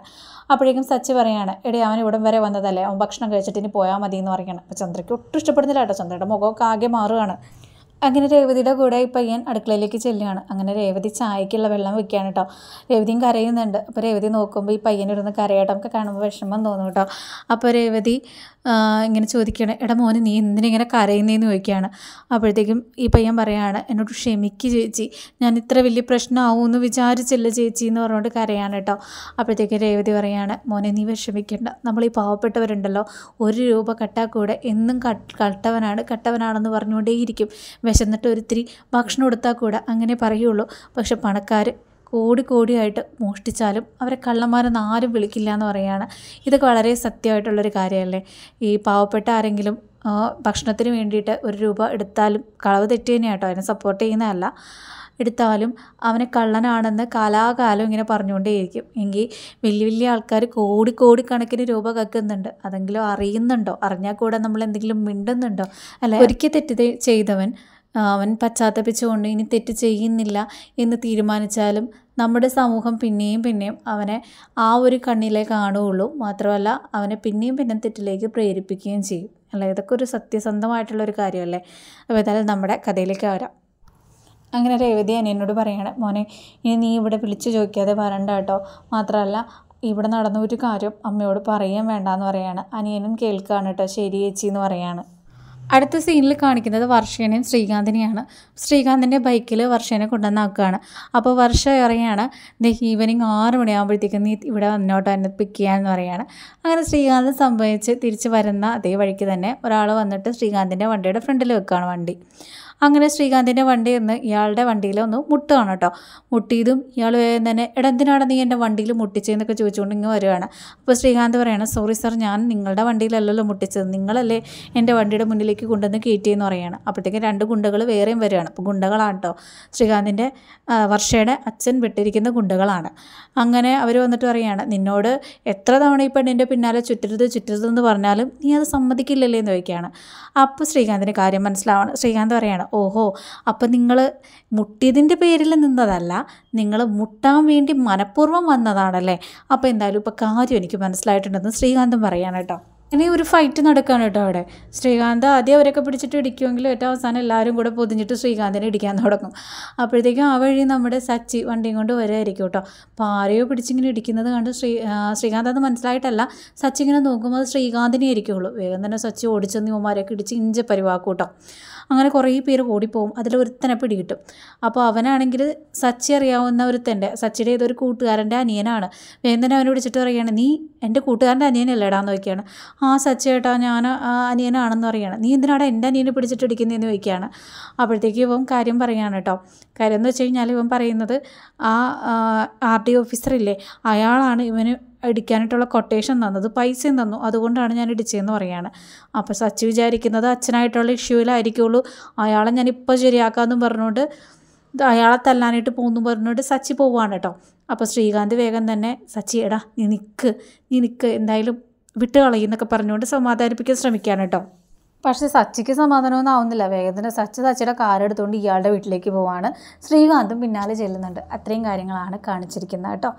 അപ്പോഴേക്കും സച്ചി പറയാണ് എടി അവൻ ഇവിടം വരെ വന്നതല്ലേ അവൻ ഭക്ഷണം കഴിച്ചിട്ട് ഇനി പോയാൽ മതി എന്ന് പറയുകയാണ് അപ്പോൾ ചന്ദ്രയ്ക്ക് ഒട്ടും ഇഷ്ടപ്പെടുന്നില്ല കേട്ടോ ചന്ദ്രയുടെ മുഖമൊക്കെ ആകെ മാറുകയാണ് உங்களுக்கான അങ്ങനെ രേവതിയുടെ കൂടെ ഈ പയ്യൻ അടുക്കളയിലേക്ക് ചെല്ലുകയാണ് അങ്ങനെ രേവതി ചായക്കുള്ള വെള്ളം വെക്കുകയാണ് കേട്ടോ രേവതിയും കരയുന്നുണ്ട് അപ്പോൾ രേവതി നോക്കുമ്പോൾ ഈ പയ്യനിരുന്ന് കരയട്ടോ ഒക്കെ കാണുമ്പോൾ വിഷമം തോന്നും കേട്ടോ അപ്പോൾ രേവതി ഇങ്ങനെ ചോദിക്കുകയാണ് എടാ മോന് നീ എന്തിനിങ്ങനെ കരയുന്നതെന്ന് ചോദിക്കുകയാണ് അപ്പോഴത്തേക്കും ഈ പയ്യൻ പറയുകയാണ് എന്നോട് ക്ഷമിക്ക് ചേച്ചി ഞാൻ ഇത്ര വലിയ എന്ന് വിചാരിച്ചില്ല ചേച്ചി എന്ന് പറഞ്ഞുകൊണ്ട് കരയാണ് കേട്ടോ അപ്പോഴത്തേക്കും രേവതി പറയുകയാണ് മോനെ നീ വിഷമിക്കേണ്ട നമ്മൾ ഈ പാവപ്പെട്ടവരുണ്ടല്ലോ ഒരു രൂപ കട്ടാക്കൂടെ എന്നും കട്ടവനാണ് കട്ടവനാണെന്ന് പറഞ്ഞുകൊണ്ടേയിരിക്കും ചെന്നിട്ട് ഒരിത്തിരി ഭക്ഷണം കൊടുത്താൽ കൂടെ അങ്ങനെ പറയുള്ളൂ പക്ഷെ പണക്കാർ കോടി കോടിയായിട്ട് മോഷ്ടിച്ചാലും അവരെ കള്ളന്മാരൊന്നും ആരും വിളിക്കില്ല എന്ന് പറയുകയാണ് ഇതൊക്കെ വളരെ സത്യമായിട്ടുള്ളൊരു കാര്യമല്ലേ ഈ പാവപ്പെട്ട ആരെങ്കിലും ഭക്ഷണത്തിന് വേണ്ടിയിട്ട് ഒരു രൂപ എടുത്താലും കളവ് തെറ്റി കേട്ടോ അതിനെ സപ്പോർട്ട് ചെയ്യുന്നതല്ല എടുത്താലും അവനെ കള്ളനാണെന്ന് കാലാകാലം ഇങ്ങനെ പറഞ്ഞുകൊണ്ടേയിരിക്കും എങ്കിൽ വലിയ വലിയ ആൾക്കാർ കോടി കോടി കണക്കിന് രൂപ കക്കുന്നുണ്ട് അതെങ്കിലും അറിയുന്നുണ്ടോ അറിഞ്ഞാൽ കൂടെ നമ്മൾ എന്തെങ്കിലും മിണ്ടുന്നുണ്ടോ അല്ല ഒരിക്കൽ തെറ്റ് ചെയ്തവൻ അവൻ പശ്ചാത്തപിച്ചുകൊണ്ട് ഇനി തെറ്റ് ചെയ്യുന്നില്ല എന്ന് തീരുമാനിച്ചാലും നമ്മുടെ സമൂഹം പിന്നെയും പിന്നെയും അവനെ ആ ഒരു കണ്ണിലേ കാണുകയുള്ളൂ മാത്രമല്ല അവനെ പിന്നെയും പിന്നെയും തെറ്റിലേക്ക് പ്രേരിപ്പിക്കുകയും ചെയ്യും അല്ല ഇതൊക്കെ ഒരു സത്യസന്ധമായിട്ടുള്ള ഒരു കാര്യമല്ലേ അപ്പോൾ ഏതായാലും നമ്മുടെ കഥയിലേക്ക് വരാം അങ്ങനെ രേവതി അനിയനോട് പറയണം മോനെ ഇനി നീ ഇവിടെ വിളിച്ചു ചോദിക്കാതെ വരണ്ട കേട്ടോ മാത്രമല്ല ഇവിടെ നടന്ന ഒരു കാര്യം അമ്മയോട് പറയാൻ എന്ന് പറയാണ് അനിയനും കേൾക്കുകയാണ് കേട്ടോ ശരി ചേച്ചി എന്ന് പറയാണ് അടുത്ത സീനിൽ കാണിക്കുന്നത് വർഷേനെയും ശ്രീകാന്തിനെയാണ് ശ്രീകാന്തിൻ്റെ ബൈക്കിൽ വർഷേനെ ആക്കുകയാണ് അപ്പോൾ വർഷ ഇറങ്ങിയാണ് ഈവനിങ് ആറ് മണിയാകുമ്പോഴത്തേക്കും നീ ഇവിടെ വന്നോട്ടോ എന്നെ പിക്ക് ചെയ്യാമെന്ന് പറയുകയാണ് അങ്ങനെ ശ്രീകാന്തൻ സംഭവിച്ച് തിരിച്ച് വരുന്ന അതേ വഴിക്ക് തന്നെ ഒരാൾ വന്നിട്ട് ശ്രീകാന്തിൻ്റെ വണ്ടിയുടെ ഫ്രണ്ടിൽ വെക്കുകയാണ് വണ്ടി അങ്ങനെ ശ്രീകാന്തിൻ്റെ വണ്ടിയിൽ നിന്ന് ഇയാളുടെ വണ്ടിയിൽ ഒന്ന് മുട്ടുകയാണ് കേട്ടോ മുട്ടിയതും ഇയാൾ വേഗം തന്നെ എടാ നീ എൻ്റെ വണ്ടിയിൽ മുട്ടിച്ചതെന്നൊക്കെ ചോദിച്ചുകൊണ്ട് ഇങ്ങ് വരികയാണ് അപ്പോൾ ശ്രീകാന്ത് പറയണം സോറി സാർ ഞാൻ നിങ്ങളുടെ വണ്ടിയിലല്ലല്ലോ മുട്ടിച്ചത് നിങ്ങളല്ലേ എൻ്റെ വണ്ടിയുടെ മുന്നിലേക്ക് കൊണ്ടുവന്ന് കയറ്റിയെന്ന് പറയുകയാണ് അപ്പോഴത്തേക്കും രണ്ട് ഗുണ്ടകൾ വേറെയും വരികയാണ് അപ്പോൾ ഗുണ്ടകളാണ് കേട്ടോ ശ്രീകാന്തിൻ്റെ വർഷയുടെ അച്ഛൻ വിട്ടിരിക്കുന്ന ഗുണ്ടകളാണ് അങ്ങനെ അവർ വന്നിട്ട് പറയുകയാണ് നിന്നോട് എത്ര തവണ ഈ പെണ്ണിൻ്റെ പിന്നാലെ ചുറ്റരുത് ചുറ്റരുതെന്ന് പറഞ്ഞാലും നീ അത് സമ്മതിക്കില്ലല്ലേ എന്ന് ചോദിക്കുകയാണ് അപ്പോൾ ശ്രീകാന്തിൻ്റെ കാര്യം മനസ്സിലാവണം ശ്രീകാന്ത് പറയുകയാണ് ഓഹോ അപ്പം നിങ്ങൾ മുട്ടിയതിൻ്റെ പേരിൽ നിന്നതല്ല നിങ്ങൾ മുട്ടാൻ വേണ്ടി മനഃപൂർവ്വം വന്നതാണല്ലേ അപ്പോൾ എന്തായാലും ഇപ്പോൾ കാര്യം എനിക്ക് മനസ്സിലായിട്ടുണ്ടെന്ന് ശ്രീകാന്തം പറയാൻ ഇനി ഒരു ഫൈറ്റ് നടക്കുകയാണ് കേട്ടോ അവിടെ ശ്രീകാന്ത് ആദ്യം അവരൊക്കെ പിടിച്ചിട്ട് ഇടിക്കുമെങ്കിലും ഏറ്റവും അവസാനം എല്ലാവരും കൂടെ പൊതിഞ്ഞിട്ട് ശ്രീകാന്തിനെ ഇടിക്കാൻ തുടങ്ങും അപ്പോഴത്തേക്കും ആ വഴി നമ്മുടെ സച്ചി വണ്ടിയും കൊണ്ട് വരുമായിരിക്കും കേട്ടോ അപ്പോൾ ആരെയോ പിടിച്ചിങ്ങനെ ഇടിക്കുന്നത് കണ്ട് ശ്രീ ശ്രീകാന്ത് അത് മനസ്സിലായിട്ടല്ല സച്ചി ഇങ്ങനെ നോക്കുമ്പോൾ അത് ശ്രീകാന്തിനെ ആയിരിക്കുള്ളൂ വേഗം തന്നെ സച്ചി ഓടിച്ചെന്ന് ഇവന്മാരൊക്കെ ഇടിച്ച് ഇഞ്ച പരിവാക്കും കേട്ടോ അങ്ങനെ കുറേ പേര് ഓടിപ്പോകും അതിൽ ഒരുത്തനെ പിടികിട്ടും അപ്പോൾ അവനാണെങ്കിൽ സച്ചി അറിയാവുന്ന ഒരുത്തൻ്റെ സച്ചിയുടെ ഏതൊരു കൂട്ടുകാരൻ്റെ അനിയനാണ് വേഗം തന്നെ അവനെ വിളിച്ചിട്ട് പറയുകയാണ് നീ എൻ്റെ കൂട്ടുകാരൻ്റെ അനിയനല്ലേടാന്ന് നോക്കിയാണ് ആ സച്ചേട്ടാ ഞാൻ അനിയനാണെന്ന് പറയുകയാണ് നീ എന്തിനാണ് എൻ്റെ അനിയനെ പിടിച്ചിട്ട് ഇടിക്കുന്നതെന്ന് ചോദിക്കുകയാണ് അപ്പോഴത്തേക്ക് ഇവൻ കാര്യം പറയുകയാണ് കേട്ടോ കാര്യം എന്ന് വെച്ച് കഴിഞ്ഞാൽ ഇവൻ പറയുന്നത് ആ ആർ ഡി ഓഫീസറില്ലേ അയാളാണ് ഇവന് ഇടിക്കാനായിട്ടുള്ള കൊട്ടേഷൻ തന്നത് പൈസയും തന്നു അതുകൊണ്ടാണ് ഞാൻ ഇടിച്ചതെന്ന് പറയുകയാണ് അപ്പോൾ സച്ചി വിചാരിക്കുന്നത് അച്ഛനായിട്ടുള്ള ഇഷ്യൂവിലായിരിക്കുള്ളൂ അയാളെ ഞാൻ ഇപ്പോൾ ശരിയാക്കാമെന്നും പറഞ്ഞുകൊണ്ട് അയാളെ തല്ലാനായിട്ട് പോകുന്നു പറഞ്ഞുകൊണ്ട് സച്ചി പോവുകയാണ് കേട്ടോ അപ്പോൾ ശ്രീകാന്ത് വേഗം തന്നെ സച്ചി എടാ നീ നിൽക്ക് നീ നിൽക്ക് എന്തായാലും വിട്ട് കളയുന്നൊക്കെ പറഞ്ഞുകൊണ്ട് സമാധാനിപ്പിക്കാൻ ശ്രമിക്കുകയാണ് കേട്ടോ പക്ഷേ സച്ചിക്ക് സമാധാനമൊന്നും ആവുന്നില്ല വേഗത്തിന് സച്ചി സച്ചിയുടെ കാറെടുത്തുകൊണ്ട് ഇയാളുടെ വീട്ടിലേക്ക് പോവാണ് ശ്രീകാന്തും പിന്നാലെ ചെല്ലുന്നുണ്ട് അത്രയും കാര്യങ്ങളാണ് കാണിച്ചിരിക്കുന്നത് കേട്ടോ